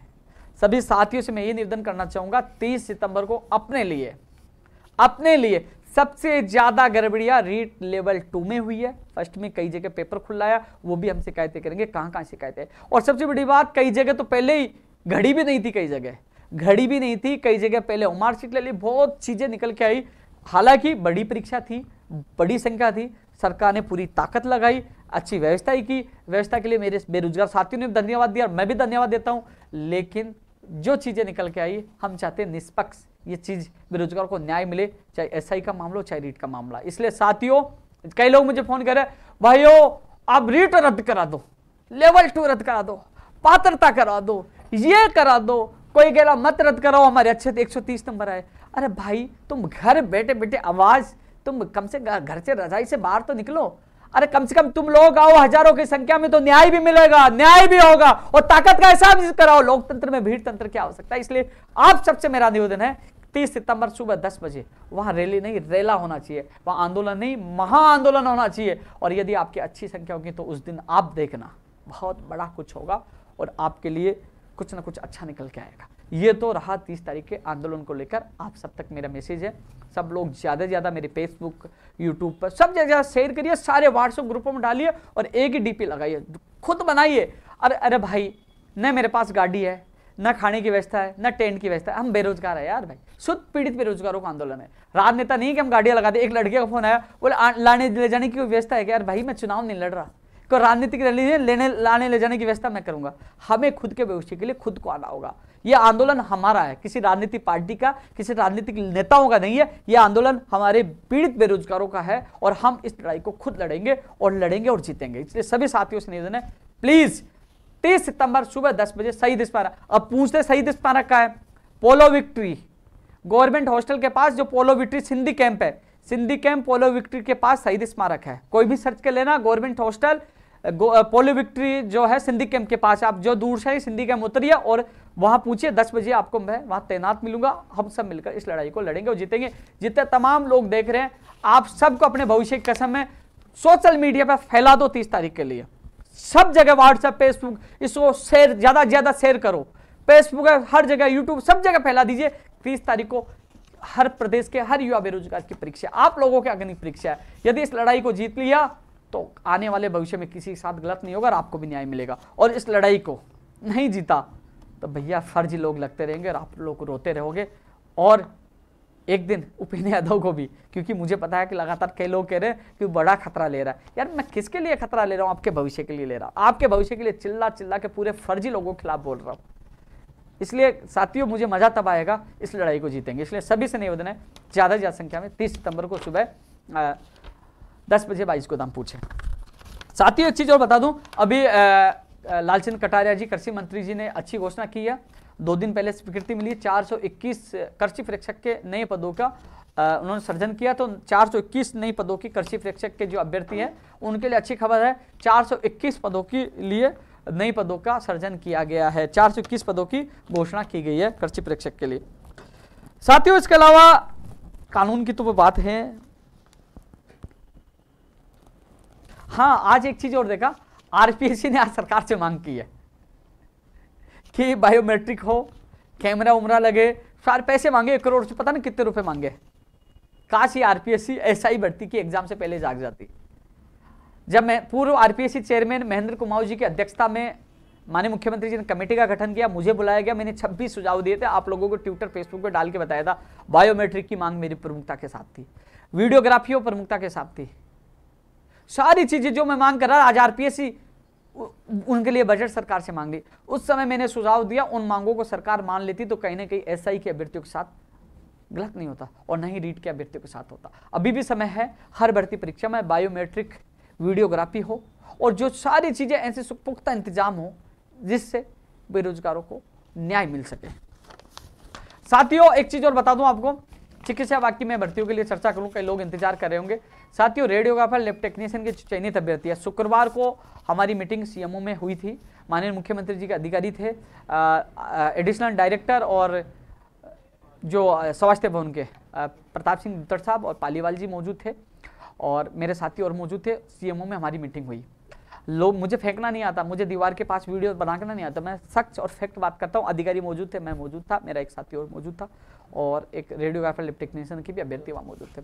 Speaker 1: सभी साथियों से मैं ये निवेदन करना चाहूँगा तीस सितंबर को अपने लिए अपने लिए सबसे ज़्यादा गड़बड़िया रीट लेवल टू में हुई है फर्स्ट में कई जगह पेपर खुलाया वो भी हम शिकायतें करेंगे कहाँ कहाँ शिकायतें और सबसे बड़ी बात कई जगह तो पहले ही घड़ी भी नहीं थी कई जगह घड़ी भी नहीं थी कई जगह पहले उमार सीट ले ली बहुत चीज़ें निकल के आई हालांकि बड़ी परीक्षा थी बड़ी संख्या थी सरकार ने पूरी ताकत लगाई अच्छी व्यवस्था ही की व्यवस्था के लिए मेरे बेरोजगार साथियों ने धन्यवाद दिया और मैं भी धन्यवाद देता हूँ लेकिन जो चीज़ें निकल के आई हम चाहते हैं निष्पक्ष ये चीज़ बेरोजगार को न्याय मिले चाहे एसआई का मामला हो चाहे रीट का मामला इसलिए साथियों कई लोग मुझे फोन कर रहे भाइयों आप रीट रद्द करा दो लेवल टू रद्द करा दो पात्रता करा दो ये करा दो कोई कह रहा मत रद्द कराओ हमारे अच्छे एक सौ तीस नंबर आए अरे भाई तुम घर बैठे बैठे आवाज़ तुम कम से घर से रजाई से बाहर तो निकलो अरे कम से कम तुम लोग आओ हजारों की संख्या में तो न्याय भी मिलेगा न्याय भी होगा और ताकत का हिसाब कराओ लोकतंत्र में भीड़ तंत्र हो आवश्यकता है इसलिए आप सबसे मेरा निवेदन है तीस सितंबर सुबह दस बजे वहाँ रैली नहीं रैला होना चाहिए वहां आंदोलन नहीं महा आंदोलन होना चाहिए और यदि आपकी अच्छी संख्या होगी तो उस दिन आप देखना बहुत बड़ा कुछ होगा और आपके लिए कुछ ना कुछ अच्छा निकल के आएगा ये तो रहा तीस तारीख के आंदोलन को लेकर आप सब तक मेरा मैसेज है सब लोग ज़्यादा से ज़्यादा मेरे फेसबुक यूट्यूब पर सब जगह शेयर करिए सारे व्हाट्सएप ग्रुपों में डालिए और एक ही डीपी लगाइए खुद बनाइए अरे अरे भाई न मेरे पास गाड़ी है ना खाने की व्यवस्था है ना टेंट की व्यवस्था है हम बेरोजगार है यार भाई शुद्ध पीड़ित बेरोजगारों का आंदोलन है राजनेता नहीं कि हम गाड़ियां दें एक लड़के का फोन आया बोले लाने ले जाने की व्यवस्था है कि यार भाई मैं चुनाव नहीं लड़ रहा को राजनीतिक रैली लेने लाने ले जाने की व्यवस्था मैं करूंगा हमें खुद के भविष्य के लिए खुद को आना होगा यह आंदोलन हमारा है किसी राजनीतिक पार्टी का किसी राजनीतिक नेताओं का नहीं है यह आंदोलन हमारे पीड़ित बेरोजगारों का है और हम इस लड़ाई को खुद लड़ेंगे और लड़ेंगे और जीतेंगे इसलिए सभी साथियों से निवेदन है प्लीज़ तेईस सितंबर सुबह दस बजे शहीद स्मारक अब पूछते शहीद स्मारक का है पोलो विक्ट्री गवर्नमेंट हॉस्टल के पास जो पोलो विक्ट्री सिंधी कैंप है सिंधी कैंप पोलो विक्ट्री के पास शहीद स्मारक है कोई भी सर्च कर लेना गवर्नमेंट हॉस्टल पोलो विक्ट्री जो है सिंधी कैंप के पास आप जो दूर से ही सिंधी कैंप उतरिए और वहां पूछिए दस बजे आपको मैं वहां तैनात मिलूंगा हम सब मिलकर इस लड़ाई को लड़ेंगे और जीतेंगे जितने तमाम लोग देख रहे हैं आप सबको अपने भविष्य की कसम में सोशल मीडिया पर फैला दो तीस तारीख के लिए सब जगह व्हाट्सएप फेसबुक इसको शेयर ज़्यादा से ज़्यादा शेयर करो फेसबुक हर जगह यूट्यूब सब जगह फैला दीजिए तीस तारीख को हर प्रदेश के हर युवा बेरोजगार की परीक्षा आप लोगों की अग्नि परीक्षा है यदि इस लड़ाई को जीत लिया तो आने वाले भविष्य में किसी के साथ गलत नहीं होगा और आपको भी न्याय मिलेगा और इस लड़ाई को नहीं जीता तो भैया फर्जी लोग लगते रहेंगे और आप लोग रोते रहोगे और एक दिन उपेंद्र यादव को भी क्योंकि मुझे पता है कि लगातार कई लोग कह रहे हैं कि बड़ा खतरा ले रहा है यार मैं किसके लिए खतरा ले रहा हूँ आपके भविष्य के लिए ले रहा हूँ आपके भविष्य के लिए चिल्ला चिल्ला के पूरे फर्जी लोगों के खिलाफ बोल रहा हूँ इसलिए साथियों मुझे मजा तब आएगा इस लड़ाई को जीतेंगे इसलिए सभी से निवेदन है ज़्यादा से ज़्यादा संख्या में तीस सितंबर को सुबह दस बजे बाईस को दाम पूछें साथियों एक चीज़ और बता दूँ अभी लालचंद कटारिया जी कृषि मंत्री जी ने अच्छी घोषणा की है दो दिन पहले स्वीकृति मिली चार सौ इक्कीस कृषि प्रेक्षक के नए पदों का उन्होंने सृजन किया तो चार सौ इक्कीस नई पदों की कृषि प्रेक्षक के जो अभ्यर्थी हैं उनके लिए अच्छी खबर है चार सौ इक्कीस पदों के लिए नई पदों का सृजन किया गया है चार सौ इक्कीस पदों की घोषणा की गई है कृषि प्रेक्षक के लिए साथियों इसके अलावा कानून की तो वो बात है हाँ आज एक चीज और देखा आरपीएससी ने आज सरकार से मांग की है कि बायोमेट्रिक हो कैमरा उमरा लगे सार पैसे मांगे एक करोड़ से पता ना कितने रुपए मांगे काश ही आरपीएससी ऐसा ही बढ़ती कि एग्जाम से पहले जाग जाती जब मैं पूर्व आरपीएससी चेयरमैन महेंद्र कुमाऊ जी की अध्यक्षता में माननीय मुख्यमंत्री जी ने कमेटी का गठन किया मुझे बुलाया गया मैंने 26 सुझाव दिए थे आप लोगों को ट्विटर फेसबुक पर डाल के बताया था बायोमेट्रिक की मांग मेरी प्रमुखता के साथ थी वीडियोग्राफी और प्रमुखता के साथ थी सारी चीजें जो मैं मांग कर रहा आज आरपीएससी उनके लिए बजट सरकार से मांग ली उस समय मैंने सुझाव दिया उन मांगों को सरकार मान लेती तो कहीं ना कहीं एस आई के अभ्यर्थियों के साथ गलत नहीं होता और नहीं ही रीट के अभ्यर्थियों के साथ होता अभी भी समय है हर भर्ती परीक्षा में बायोमेट्रिक वीडियोग्राफी हो और जो सारी चीज़ें ऐसे सुपुख्ता इंतजाम हो जिससे बेरोजगारों को न्याय मिल सके साथियों एक चीज़ और बता दूं आपको चिकित्सा वाक्य में भर्तियों के लिए चर्चा करूँ कई लोग इंतजार कर रहे होंगे साथियों रेडियोग्राफर लेफ्ट टेक्नीशियन की चयनित अभ्यर्थी है शुक्रवार को हमारी मीटिंग सीएमओ में हुई थी माननीय मुख्यमंत्री जी के अधिकारी थे एडिशनल डायरेक्टर और जो स्वास्थ्य भवन के प्रताप सिंह दुत्तर साहब और पालीवाल जी मौजूद थे और मेरे साथी और मौजूद थे सीएमओ में हमारी मीटिंग हुई लोग मुझे फेंकना नहीं आता मुझे दीवार के पास वीडियो बनाना नहीं आता मैं सच और फैक्ट बात करता हूँ अधिकारी मौजूद थे मैं मौजूद था मेरा एक साथी और मौजूद था और एक रेडियोग्राफर लिप टेक्नीशियन की भी अभ्यर्थी वहाँ मौजूद थे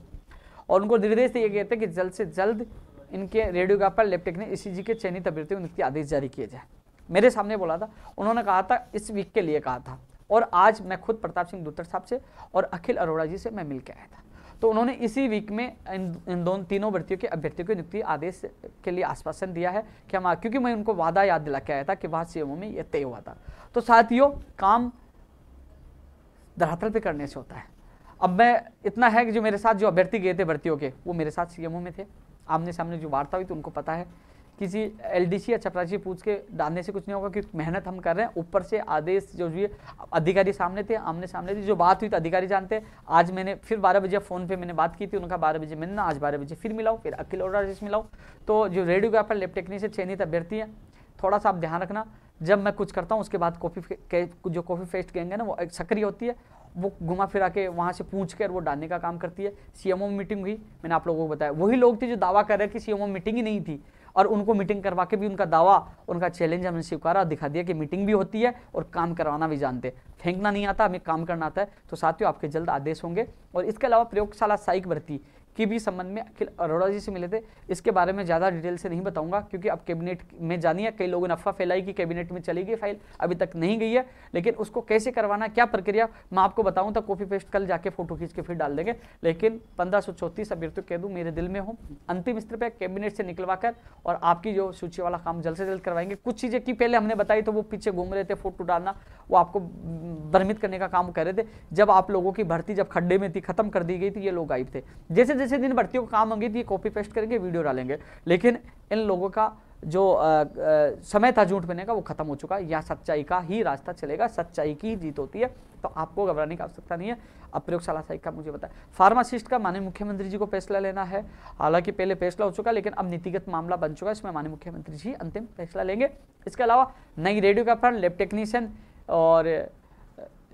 Speaker 1: और उनको निर्देश दिए गए थे कि जल्द से जल्द इनके रेडियोग्राफर लिप टेक्नीशियन ई के चयनित अभ्यर्थियों उनके आदेश जारी किए जाए मेरे सामने बोला था उन्होंने कहा था इस वीक के लिए कहा था और आज मैं खुद प्रताप सिंह दूतर साहब से और अखिल अरोड़ा जी से मैं मिल के आया था तो उन्होंने इसी वीक में इन दोनों तीनों भर्तियों के अभ्यर्थियों के नियुक्ति आदेश के लिए आश्वासन दिया है कि हम क्योंकि मैं उनको वादा याद दिला के आया था कि वहाँ सी में यह तय हुआ था तो साथियों काम धरातल पर करने से होता है अब मैं इतना है कि जो मेरे साथ जो अभ्यर्थी गए थे भर्तियों के वो मेरे साथ सीएमओ में थे आमने सामने जो वार्ता हुई थी उनको पता है किसी एलडीसी या चपरासी पूछ के डालने से कुछ नहीं होगा क्योंकि मेहनत हम कर रहे हैं ऊपर से आदेश जो भी अधिकारी सामने थे आमने सामने थे जो बात हुई तो अधिकारी जानते आज मैंने फिर बारह बजे फ़ोन पे मैंने बात की थी उनका बारह बजे मिलना आज बारह बजे फिर मिलाऊँ फिर अखिल और राजेश मिलाऊँ तो जो रेडियोग्राफर लेप टेक्निक से चयनित अभ्यर्थी है थोड़ा सा आप ध्यान रखना जब मैं कुछ करता हूँ उसके बाद कॉफ़ी जो कॉफ़ी फेस्ट गेंगे ना वो सक्रिय होती है वो घुमा फिरा के वहाँ से पूछ कर वो डालने का काम करती है सीएमओ मीटिंग हुई मैंने आप लोगों को बताया वही लोग थे जो दावा कर रहे हैं कि सीएमओ मीटिंग ही नहीं थी और उनको मीटिंग करवा के भी उनका दावा उनका चैलेंज हमने स्वीकारा दिखा दिया कि मीटिंग भी होती है और काम करवाना भी जानते हैं फेंकना नहीं आता हमें काम करना आता है तो साथियों आपके जल्द आदेश होंगे और इसके अलावा प्रयोगशाला सहायक भर्ती की भी संबंध में अखिल अरोड़ा जी से मिले थे इसके बारे में ज़्यादा डिटेल से नहीं बताऊंगा क्योंकि अब कैबिनेट में जानी है कई लोगों ने अफवाह फैलाई कि कैबिनेट में चली गई फाइल अभी तक नहीं गई है लेकिन उसको कैसे करवाना क्या प्रक्रिया मैं आपको बताऊँ तो कॉपी पेस्ट कल जाके फोटो खींच के फिर डाल देंगे लेकिन पंद्रह सौ चौतीस अब कह कैदू मेरे दिल में हो अंतिम स्तर पर कैबिनेट से निकलवा कर और आपकी जो सूची वाला काम जल्द से जल्द करवाएंगे कुछ चीज़ें की पहले हमने बताई तो वो पीछे घूम रहे थे फोटो डालना वो आपको भ्रमित करने का काम कर रहे थे जब आप लोगों की भर्ती जब खड्डे में थी खत्म कर दी गई थी ये लोग गायब थे जैसे जैसे दिन भर्तियों को काम होंगे तो ये कॉपी पेस्ट करेंगे वीडियो डालेंगे लेकिन इन लोगों का जो आ, आ, समय था झूठ बने का वो खत्म हो चुका है यहाँ सच्चाई का ही रास्ता चलेगा सच्चाई की जीत होती है तो आपको घबराने की आवश्यकता नहीं है अब प्रयोगशाला साहिब का मुझे बताया फार्मासिस्ट का माननीय मुख्यमंत्री जी को फैसला लेना है हालांकि पहले फैसला हो चुका लेकिन अब नीतिगत मामला बन चुका है इसमें माननीय मुख्यमंत्री जी अंतिम फैसला लेंगे इसके अलावा नई रेडियो का रेडियोग्राफर लैब टेक्नीशियन और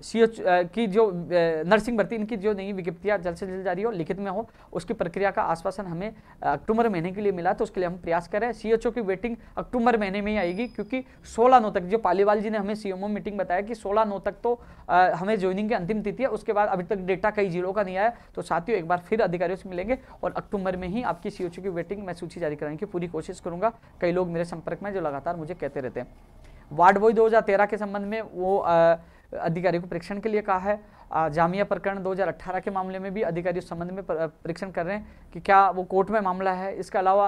Speaker 1: सी एच की जो नर्सिंग भर्ती इनकी जो नई विज्ञप्तियाँ जल्द से जल्द जारी हो लिखित में हो उसकी प्रक्रिया का आश्वासन हमें अक्टूबर महीने के लिए मिला तो उसके लिए हम प्रयास कर रहे हैं सी की वेटिंग अक्टूबर महीने में ही आएगी क्योंकि सोलह नौ तक जो पालीवाल जी ने हमें सी मीटिंग बताया कि सोलह नौ तक तो आ, हमें ज्वाइनिंग की अंतिम तिथि है उसके बाद अभी तक डेटा कई जीरो का नहीं आया तो साथियों एक बार फिर अधिकारियों से मिलेंगे और अक्टूबर में ही आपकी सी की वेटिंग मैं सूची जारी कराने की पूरी कोशिश करूँगा कई लोग मेरे संपर्क में जो लगातार मुझे कहते रहते हैं वार्ड बॉय दो के संबंध में वो अधिकारी को परीक्षण के लिए कहा है जामिया प्रकरण 2018 के मामले में भी अधिकारी उस संबंध में परीक्षण कर रहे हैं कि क्या वो कोर्ट में मामला है इसके अलावा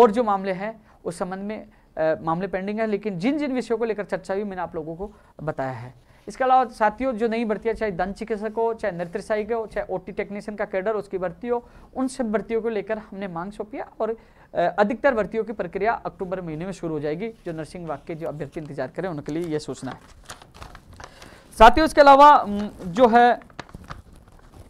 Speaker 1: और जो मामले हैं उस संबंध में मामले पेंडिंग है लेकिन जिन जिन विषयों को लेकर चर्चा हुई मैंने आप लोगों को बताया है इसके अलावा साथियों जो नई भर्ती है चाहे दंत चिकित्सक हो चाहे नृत्य हो चाहे ओटी टेक्नीशियन का कैडर उसकी भर्ती हो उन सब भर्तियों को लेकर हमने मांग सौंपी और अधिकतर भर्तियों की प्रक्रिया अक्टूबर महीने में शुरू हो जाएगी जो नर्सिंग वाक्य जो अभ्यर्थी इंतजार करें उनके लिए यह सूचना है साथ ही उसके अलावा जो है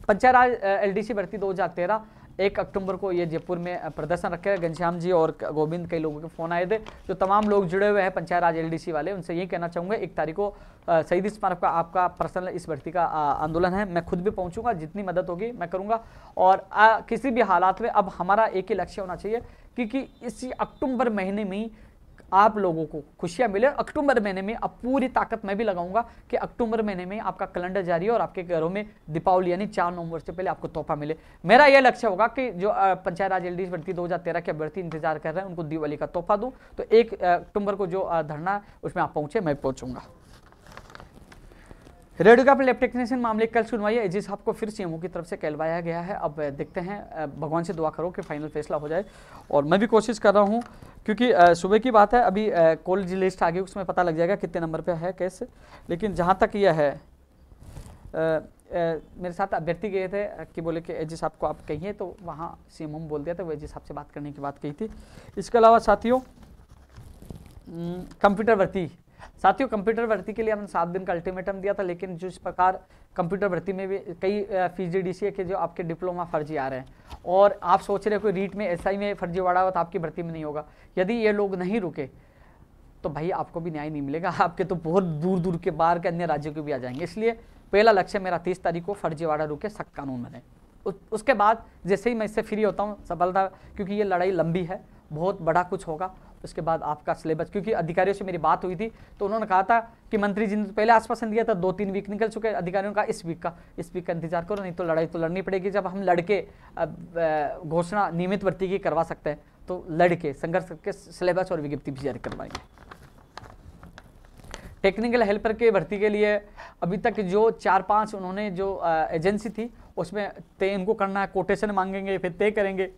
Speaker 1: पंचायत राज एलडीसी भर्ती 2013 एक अक्टूबर को ये जयपुर में प्रदर्शन रखेगा घनश्याम जी और गोविंद कई लोगों के फोन आए थे जो तमाम लोग जुड़े हुए हैं पंचायत राज एल वाले उनसे यही कहना चाहूँगा एक तारीख को शहीद स्मारक का आपका पर्सनल इस भर्ती का आंदोलन है मैं खुद भी पहुँचूंगा जितनी मदद होगी मैं करूँगा और आ, किसी भी हालात में अब हमारा एक ही लक्ष्य होना चाहिए क्योंकि इसी अक्टूबर महीने में आप लोगों को खुशियां मिले अक्टूबर महीने में अब पूरी ताकत मैं भी लगाऊंगा कि अक्टूबर महीने में आपका कैलेंडर जारी और आपके घरों में दीपावली यानी चार नवंबर से पहले आपको तोहफा मिले मेरा यह लक्ष्य होगा कि जो पंचायत राज एल भर्ती दो के अभ्यर्थी इंतजार कर रहे हैं उनको दिवाली का तोहफा दूँ तो एक अक्टूबर को जो धरना उसमें आप पहुंचे मैं पहुंचूंगा रेडियो का लैब टेक्नीशियन मामले कल सुनवाई है जिस साहब को फिर सीएमओ की तरफ से कहलवाया गया है अब देखते हैं भगवान से दुआ करो कि फाइनल फैसला हो जाए और मैं भी कोशिश कर रहा हूं क्योंकि सुबह की बात है अभी कॉलेज लिस्ट आ गई उसमें पता लग जाएगा कितने नंबर पे है कैसे लेकिन जहाँ तक यह है आ, आ, मेरे साथ अभ्यर्थी गए थे कि बोले कि एजी साहब को आप कहिए तो वहाँ सी बोल दिया था वो एजी साहब से बात करने की बात कही थी इसके अलावा साथियों कंप्यूटर भर्ती साथियों कंप्यूटर भर्ती के लिए हमने सात दिन का अल्टीमेटम दिया था लेकिन जिस प्रकार कंप्यूटर भर्ती में भी कई फीजीडीसीए के जो आपके डिप्लोमा फर्जी आ रहे हैं और आप सोच रहे हो कि रीट में एसआई में फर्जीवाड़ा हो तो आपकी भर्ती में नहीं होगा यदि ये लोग नहीं रुके तो भाई आपको भी न्याय नहीं मिलेगा आपके तो बहुत दूर दूर के बाहर के अन्य राज्यों के भी आ जाएंगे इसलिए पहला लक्ष्य मेरा तीस तारीख को फर्जीवाड़ा रुके सख्त कानून बने उसके बाद जैसे ही मैं इससे फ्री होता हूँ सफलता क्योंकि ये लड़ाई लंबी है बहुत बड़ा कुछ होगा उसके बाद आपका सिलेबस क्योंकि अधिकारियों से मेरी बात हुई थी तो उन्होंने कहा था कि मंत्री जी ने तो पहले आश्वासन दिया था दो तीन वीक निकल चुके अधिकारियों का इस वीक का इस वीक का इंतजार करो नहीं तो लड़ाई तो लड़नी पड़ेगी जब हम लड़के घोषणा नियमित भर्ती की करवा सकते हैं तो लड़के संघर्ष करके सिलेबस और विज्ञप्ति भी जारी करवाएंगे टेक्निकल हेल्पर के भर्ती के लिए अभी तक जो चार पांच उन्होंने जो एजेंसी थी उसमें तय इनको करना है कोटेशन मांगेंगे फिर तय करेंगे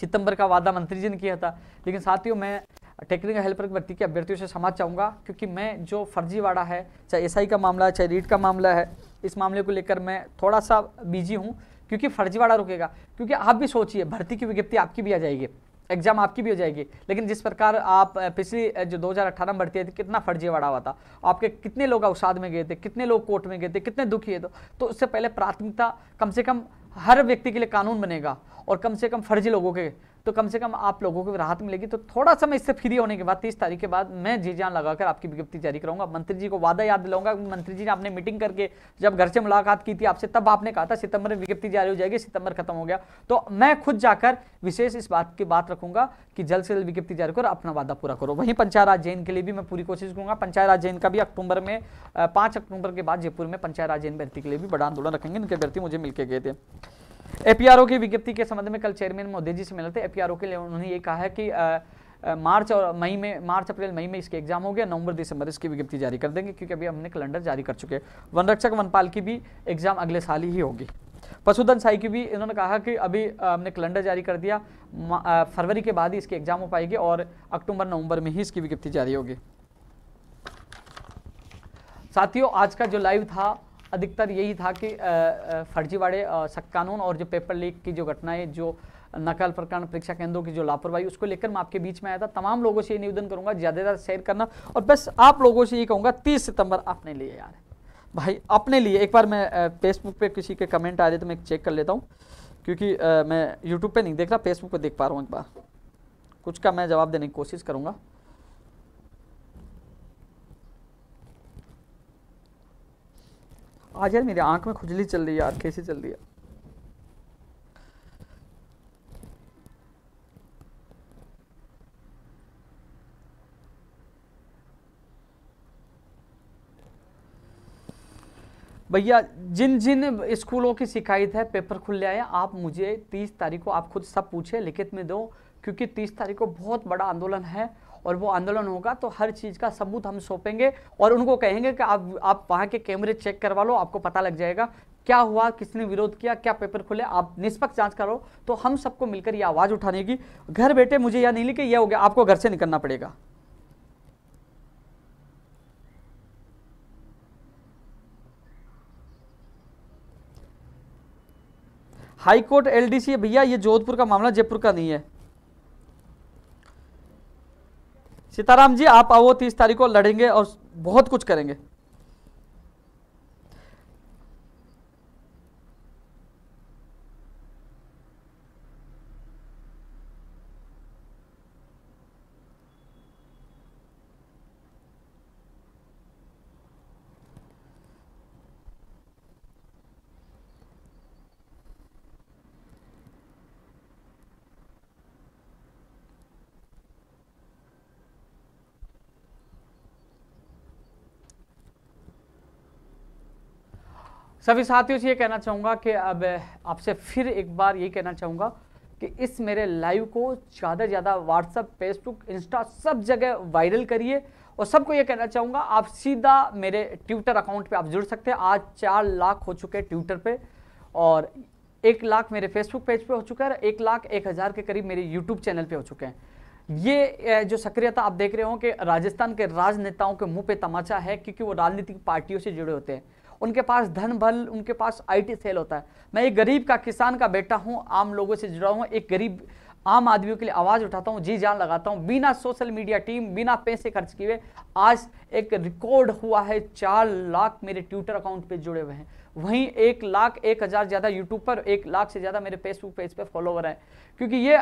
Speaker 1: सितंबर का वादा मंत्री जी ने किया था लेकिन साथियों मैं टेक्निकल हेल्पर की भर्ती के अभ्यर्थियों से समाज चाहूँगा क्योंकि मैं जो फर्जीवाड़ा है चाहे एस का मामला है चाहे रीट का मामला है इस मामले को लेकर मैं थोड़ा सा बिजी हूँ क्योंकि फर्जीवाड़ा रुकेगा क्योंकि आप भी सोचिए भर्ती की विज्ञप्ति आपकी भी आ जाएगी एग्जाम आपकी भी हो जाएगी लेकिन जिस प्रकार आप पिछली जो 2018 में भर्ती आई थी कितना फर्जीवाड़ा हुआ था आपके कितने लोग अवसाद में गए थे कितने लोग कोर्ट में गए थे कितने दुखी है तो उससे पहले प्राथमिकता कम से कम हर व्यक्ति के लिए कानून बनेगा और कम से कम फर्जी लोगों के तो कम से कम आप लोगों को राहत मिलेगी तो थोड़ा सा मैं इससे फ्री होने के बाद तीस तारीख के बाद मैं जी जान लगाकर आपकी विज्ञप्ति जारी करूंगा मंत्री जी को वादा याद दिलाऊंगा मंत्री जी ने आपने मीटिंग करके जब घर से मुलाकात की थी आपसे तब आपने कहा था सितंबर में विज्ञप्ति जारी हो जाएगी सितंबर खत्म हो गया तो मैं खुद जाकर विशेष इस बात की बात रखूंगा कि जल्द से जल्द विज्ञप्ति जारी करो अपना वादा पूरा करो वहीं पंचायत राज जैन के लिए भी मैं पूरी कोशिश करूंगा पंचायत राज जैन का भी अक्टूबर में पांच अक्टूबर के बाद जयपुर में पंचायत राज जैन भर्ती के लिए भी बड़ा आंदोलन रखेंगे उनके भर्ती मुझे मिलकर गए थे एपीआरओ की विज्ञप्ति के संबंध में कल चेयरमैन मोदी जी से मिले थे एपीआरओ के लिए उन्होंने ये कहा है कि आ, मार्च और मई में मार्च अप्रैल मई में इसके एग्जाम हो गया नवंबर दिसंबर इसकी विज्ञप्ति जारी कर देंगे क्योंकि अभी हमने कैलेंडर जारी कर चुके हैं वन रक्षक वनपाल की भी एग्जाम अगले साल ही होगी पशुधन साई की भी इन्होंने कहा कि अभी हमने कैलेंडर जारी कर दिया फरवरी के बाद ही इसके एग्जाम हो पाएगी और अक्टूबर नवंबर में ही इसकी विज्ञप्ति जारी होगी साथियों आज का जो लाइव था अधिकतर यही था कि फर्जीवाड़े कानून और जो पेपर लीक की जो घटनाएं जो नकल प्रकरण परीक्षा केंद्रों की जो लापरवाही उसको लेकर मैं आपके बीच में आया था तमाम लोगों से ये निवेदन करूंगा ज़्यादा शेयर करना और बस आप लोगों से ये कहूँगा तीस सितंबर अपने लिए यार भाई अपने लिए एक बार मैं फेसबुक पर किसी के कमेंट आ रहे तो मैं चेक कर लेता हूँ क्योंकि मैं यूट्यूब पर नहीं देख रहा फेसबुक पर देख पा रहा हूँ एक बार कुछ का मैं जवाब देने की कोशिश करूँगा आज यार मेरी आंख में खुजली चल रही है यार कैसी चल रही है भैया जिन जिन स्कूलों की शिकायत है पेपर खुल आया आप मुझे तीस तारीख को आप खुद सब पूछे लिखित में दो क्योंकि तीस तारीख को बहुत बड़ा आंदोलन है और वो आंदोलन होगा तो हर चीज़ का सबूत हम सौंपेंगे और उनको कहेंगे कि आप आप वहाँ के कैमरे चेक करवा लो आपको पता लग जाएगा क्या हुआ किसने विरोध किया क्या पेपर खुले आप निष्पक्ष जांच करो तो हम सबको मिलकर ये आवाज़ उठाने की घर बैठे मुझे यह नहीं लिखे यह हो गया आपको घर से निकलना पड़ेगा हाईकोर्ट एलडीसी भैया ये जोधपुर का मामला जयपुर का नहीं है सीताराम जी आप आओ तीस तारीख को लड़ेंगे और बहुत कुछ करेंगे सभी साथियों से ये कहना चाहूँगा कि अब आपसे फिर एक बार ये कहना चाहूँगा कि इस मेरे लाइव को ज़्यादा से ज़्यादा व्हाट्सअप फेसबुक इंस्टा सब जगह वायरल करिए और सबको ये कहना चाहूँगा आप सीधा मेरे ट्विटर अकाउंट पे आप जुड़ सकते हैं आज चार लाख हो चुके हैं ट्विटर पे और एक लाख मेरे फेसबुक पेज पे हो चुका है और एक लाख एक हज़ार के करीब मेरे यूट्यूब चैनल पे हो चुके हैं ये जो सक्रियता आप देख रहे हो कि राजस्थान के राजनेताओं के मुंह पे तमाचा है क्योंकि वो राजनीतिक पार्टियों से जुड़े होते हैं उनके पास धन बल उनके पास आईटी सेल होता है मैं एक गरीब का किसान का बेटा हूँ आम लोगों से जुड़ा हुआ एक गरीब आम आदमियों के लिए आवाज़ उठाता हूँ जी जान लगाता हूँ बिना सोशल मीडिया टीम बिना पैसे खर्च किए आज एक रिकॉर्ड हुआ है चार लाख मेरे ट्विटर अकाउंट पे जुड़े हुए हैं वहीं एक लाख एक हज़ार ज़्यादा यूट्यूब पर एक लाख से ज़्यादा मेरे फेसबुक पेज पे फॉलोवर हैं क्योंकि ये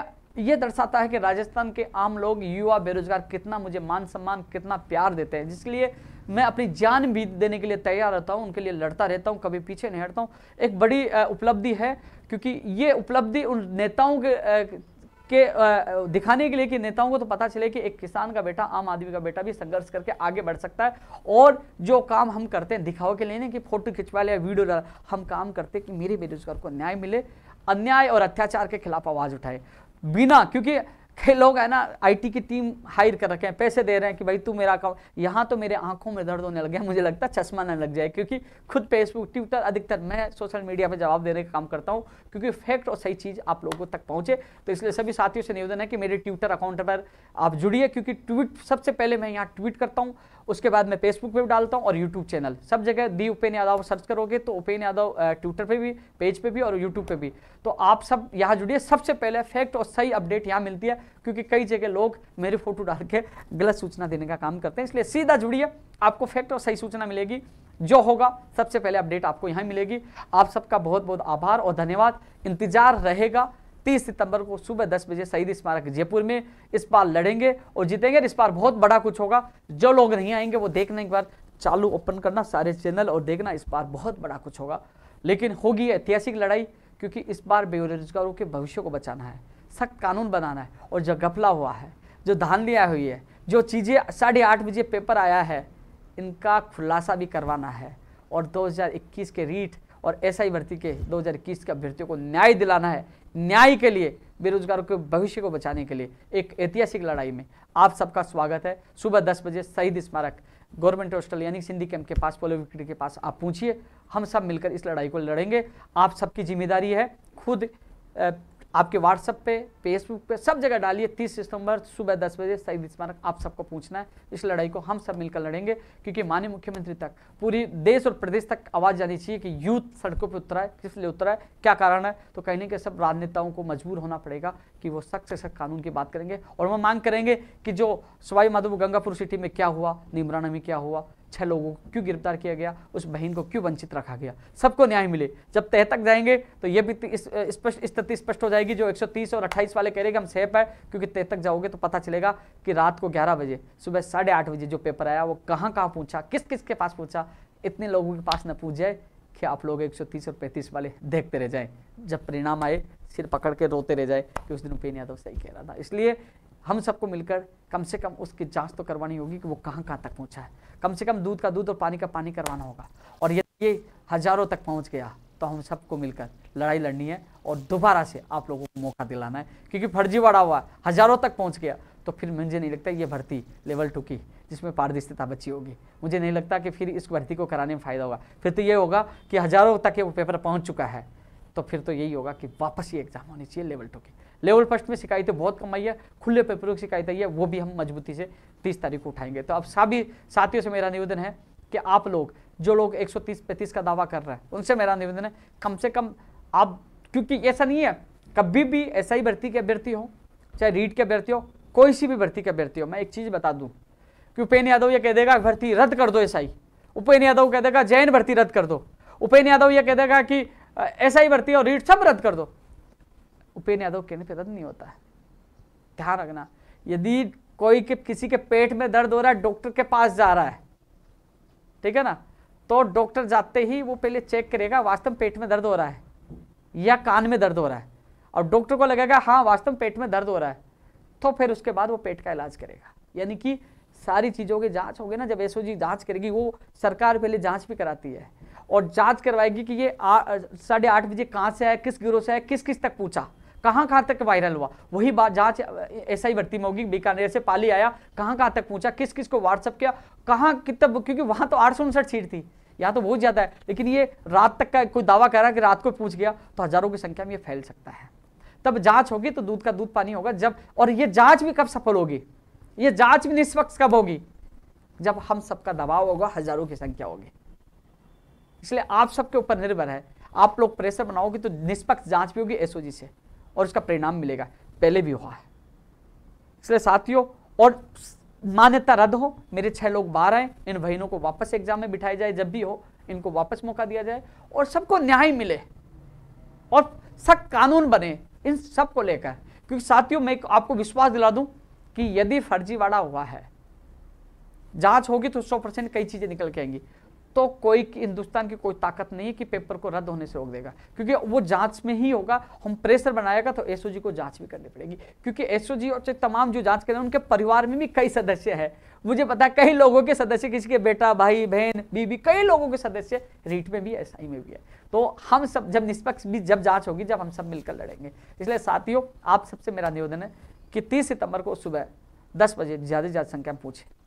Speaker 1: ये दर्शाता है कि राजस्थान के आम लोग युवा बेरोजगार कितना मुझे मान सम्मान कितना प्यार देते हैं जिसके लिए मैं अपनी जान भी देने के लिए तैयार रहता हूँ उनके लिए लड़ता रहता हूँ कभी पीछे नहीं हटता हूँ एक बड़ी उपलब्धि है क्योंकि ये उपलब्धि उन नेताओं के के दिखाने के लिए कि नेताओं को तो पता चले कि एक किसान का बेटा आम आदमी का बेटा भी संघर्ष करके आगे बढ़ सकता है और जो काम हम करते हैं दिखाओ के लिए की कि फोटो खिंचवा लिया वीडियो डाल हम काम करते कि मेरे बेरोजगार को न्याय मिले अन्याय और अत्याचार के खिलाफ आवाज़ उठाए बिना क्योंकि कई लोग है ना आईटी की टीम हायर कर रखे हैं पैसे दे रहे हैं कि भाई तू मेरा अकाउंट यहाँ तो मेरे आंखों में दर्द होने लग गया मुझे लगता है चश्मा ना लग जाए क्योंकि खुद फेसबुक ट्विटर अधिकतर मैं सोशल मीडिया पर जवाब देने का काम करता हूँ क्योंकि फैक्ट और सही चीज़ आप लोगों तक पहुँचे तो इसलिए सभी साथियों से निवेदन है कि मेरे ट्विटर अकाउंट पर आप जुड़िए क्योंकि ट्वीट सबसे पहले मैं यहाँ ट्वीट करता हूँ उसके बाद मैं फेसबुक पे भी डालता हूँ और यूट्यूब चैनल सब जगह दी उपेन यादव सर्च करोगे तो उपेन यादव ट्विटर पे भी पेज पे भी और यूट्यूब पे भी तो आप सब यहाँ जुड़िए सबसे पहले फैक्ट और सही अपडेट यहाँ मिलती है क्योंकि कई जगह लोग मेरी फोटो डाल के गलत सूचना देने का काम करते हैं इसलिए सीधा जुड़िए आपको फैक्ट और सही सूचना मिलेगी जो होगा सबसे पहले अपडेट आपको यहाँ मिलेगी आप सबका बहुत बहुत आभार और धन्यवाद इंतजार रहेगा 30 सितंबर को सुबह दस बजे शहीद स्मारक जयपुर में इस बार लड़ेंगे और जीतेंगे इस बार बहुत बड़ा कुछ होगा जो लोग नहीं आएंगे वो देखने के बाद चालू ओपन करना सारे चैनल और देखना इस बार बहुत बड़ा कुछ होगा लेकिन होगी ऐतिहासिक लड़ाई क्योंकि इस बार बेरोजगारों के भविष्य को बचाना है सख्त कानून बनाना है और जो गफला हुआ है जो लिया हुई है जो चीज़ें साढ़े आठ बजे पेपर आया है इनका खुलासा भी करवाना है और 2021 के रीट और एस आई भर्ती के 2021 के अभ्यर्थियों को न्याय दिलाना है न्याय के लिए बेरोजगारों के भविष्य को बचाने के लिए एक ऐतिहासिक लड़ाई में आप सबका स्वागत है सुबह दस बजे शहीद स्मारक गवर्नमेंट हॉस्टल यानी सिंधी कैंप के पास पोलोविक्ट्री के पास आप पूछिए हम सब मिलकर इस लड़ाई को लड़ेंगे आप सबकी जिम्मेदारी है खुद आपके व्हाट्सअप पे फेसबुक पे सब जगह डालिए 30 सितंबर सुबह दस बजे शहीद स्मारक आप सबको पूछना है इस लड़ाई को हम सब मिलकर लड़ेंगे क्योंकि माननीय मुख्यमंत्री तक पूरी देश और प्रदेश तक आवाज़ जानी चाहिए कि यूथ सड़कों पर उतरा है किस लिए उतरा है क्या कारण है तो कहने के सब राजनेताओं को मजबूर होना पड़ेगा कि वो सख्त से सख्त कानून की बात करेंगे और वो मांग करेंगे कि जो सवाई माधोपुर गंगापुर सिटी में क्या हुआ निमराना में क्या हुआ छह लोगों को क्यों गिरफ्तार किया गया उस बहन को क्यों वंचित रखा गया सबको न्याय मिले जब तह तक जाएंगे तो यह भी स्पष्ट स्थिति स्पष्ट हो जाएगी जो 130 और 28 वाले कह रहे हम सेफ है क्योंकि तह तक जाओगे तो पता चलेगा कि रात को ग्यारह बजे सुबह साढ़े आठ बजे जो पेपर आया वो कहाँ कहाँ पूछा किस किस के पास पूछा इतने लोगों के पास न पूछ जाए कि आप लोग एक और पैंतीस वाले देखते रह जाए जब परिणाम आए सिर पकड़ के रोते रह जाए कि उस दिन उपेन यादव सही कह रहा था इसलिए हम सबको मिलकर कम से कम उसकी जांच तो करवानी होगी कि वो कहाँ कहाँ तक पहुँचा है कम से कम दूध का दूध और पानी का पानी करवाना होगा और यदि ये हज़ारों तक पहुँच गया तो हम सबको मिलकर लड़ाई लड़नी है और दोबारा से आप लोगों को मौका दिलाना है क्योंकि फर्जीवाड़ा हुआ हज़ारों तक पहुँच गया तो फिर मुझे नहीं लगता ये भर्ती लेवल टू की जिसमें पारदर्शिता बची होगी मुझे नहीं लगता कि फिर इस भर्ती को कराने में फ़ायदा होगा फिर तो ये होगा कि हज़ारों तक ये पेपर पहुँच चुका है तो फिर तो यही होगा कि वापस ये एग्ज़ाम होनी चाहिए लेवल टू की लेवल फर्स्ट में शिकायतें बहुत कम आई है खुले पेपरों की शिकायत आई है वो भी हम मजबूती से तीस तारीख को उठाएंगे तो अब सभी साथियों से मेरा निवेदन है कि आप लोग जो लोग 130 पैंतीस का दावा कर रहे हैं उनसे मेरा निवेदन है कम से कम आप क्योंकि ऐसा नहीं है कभी भी ऐसा ही भर्ती के अभ्यर्थी हो चाहे रीड के अभ्यर्थी हो कोई सी भी भर्ती के अभ्यर्थी हो मैं एक चीज़ बता दूँ कि उपेन यादव यह कह देगा भर्ती रद्द कर दो ऐसा ही उपेन यादव कह देगा जैन भर्ती रद्द कर दो उपेन यादव यह कह देगा कि ऐसा ही भर्ती और रीट सब रद्द कर दो उपेन यादव केंद्रीय नहीं होता है ध्यान रखना यदि कोई के किसी के पेट में दर्द हो रहा है डॉक्टर के पास जा रहा है ठीक है ना तो डॉक्टर जाते ही वो पहले चेक करेगा वास्तव में पेट में दर्द हो रहा है या कान में दर्द हो रहा है और डॉक्टर को लगेगा हाँ वास्तव में पेट में दर्द हो रहा है तो फिर उसके बाद वो पेट का इलाज करेगा यानी कि सारी चीज़ों की जांच होगी ना जब एस जांच करेगी वो सरकार पहले जांच भी कराती है और जांच करवाएगी कि ये साढ़े आठ बजे कहाँ से है किस गिरोह से आए किस किस तक पूछा कहां कहां तक वायरल हुआ वही बात जांच एसआई भर्ती में होगी बीकानेर से पाली आया कहां कहां तक पूछा किस किस को व्हाट्सअप किया कहां कितना क्योंकि वहां तो आठ सीट थी या तो बहुत ज़्यादा है लेकिन ये रात तक का कोई दावा कर रहा है कि रात को पूछ गया तो हज़ारों की संख्या में ये फैल सकता है तब जांच होगी तो दूध का दूध पानी होगा जब और ये जांच भी कब सफल होगी ये जांच भी निष्पक्ष कब होगी जब हम सबका दबाव होगा हज़ारों की संख्या होगी इसलिए आप सबके ऊपर निर्भर है आप लोग प्रेशर बनाओगे तो निष्पक्ष जांच भी होगी एसओजी से और इसका परिणाम मिलेगा पहले भी हुआ है इसलिए साथियों और मान्यता रद्द हो मेरे छह लोग बाहर आए इन बहनों को वापस एग्जाम में बिठाया जाए जब भी हो इनको वापस मौका दिया जाए और सबको न्याय मिले और सख्त कानून बने इन सबको लेकर क्योंकि साथियों मैं आपको विश्वास दिला दूं कि यदि फर्जीवाड़ा हुआ है जांच होगी तो 100 परसेंट कई चीजें निकल के आएंगी तो कोई हिंदुस्तान की कोई ताकत नहीं है कि पेपर को रद्द होने से रोक देगा क्योंकि वो जांच में ही होगा हम प्रेशर बनाएगा तो एसओजी को जांच भी करनी पड़ेगी क्योंकि एसओजी और तमाम जो जांच कर रहे हैं उनके परिवार में भी कई सदस्य है मुझे पता है कई लोगों के सदस्य किसी के बेटा भाई बहन बीबी कई लोगों के सदस्य रीट में भी एस में भी है तो हम सब जब निष्पक्ष भी जब जांच होगी जब हम सब मिलकर लड़ेंगे इसलिए साथियों आप सबसे मेरा निवेदन है कि तीस सितंबर को सुबह दस बजे ज़्यादा से ज़्यादा संख्या में पूछें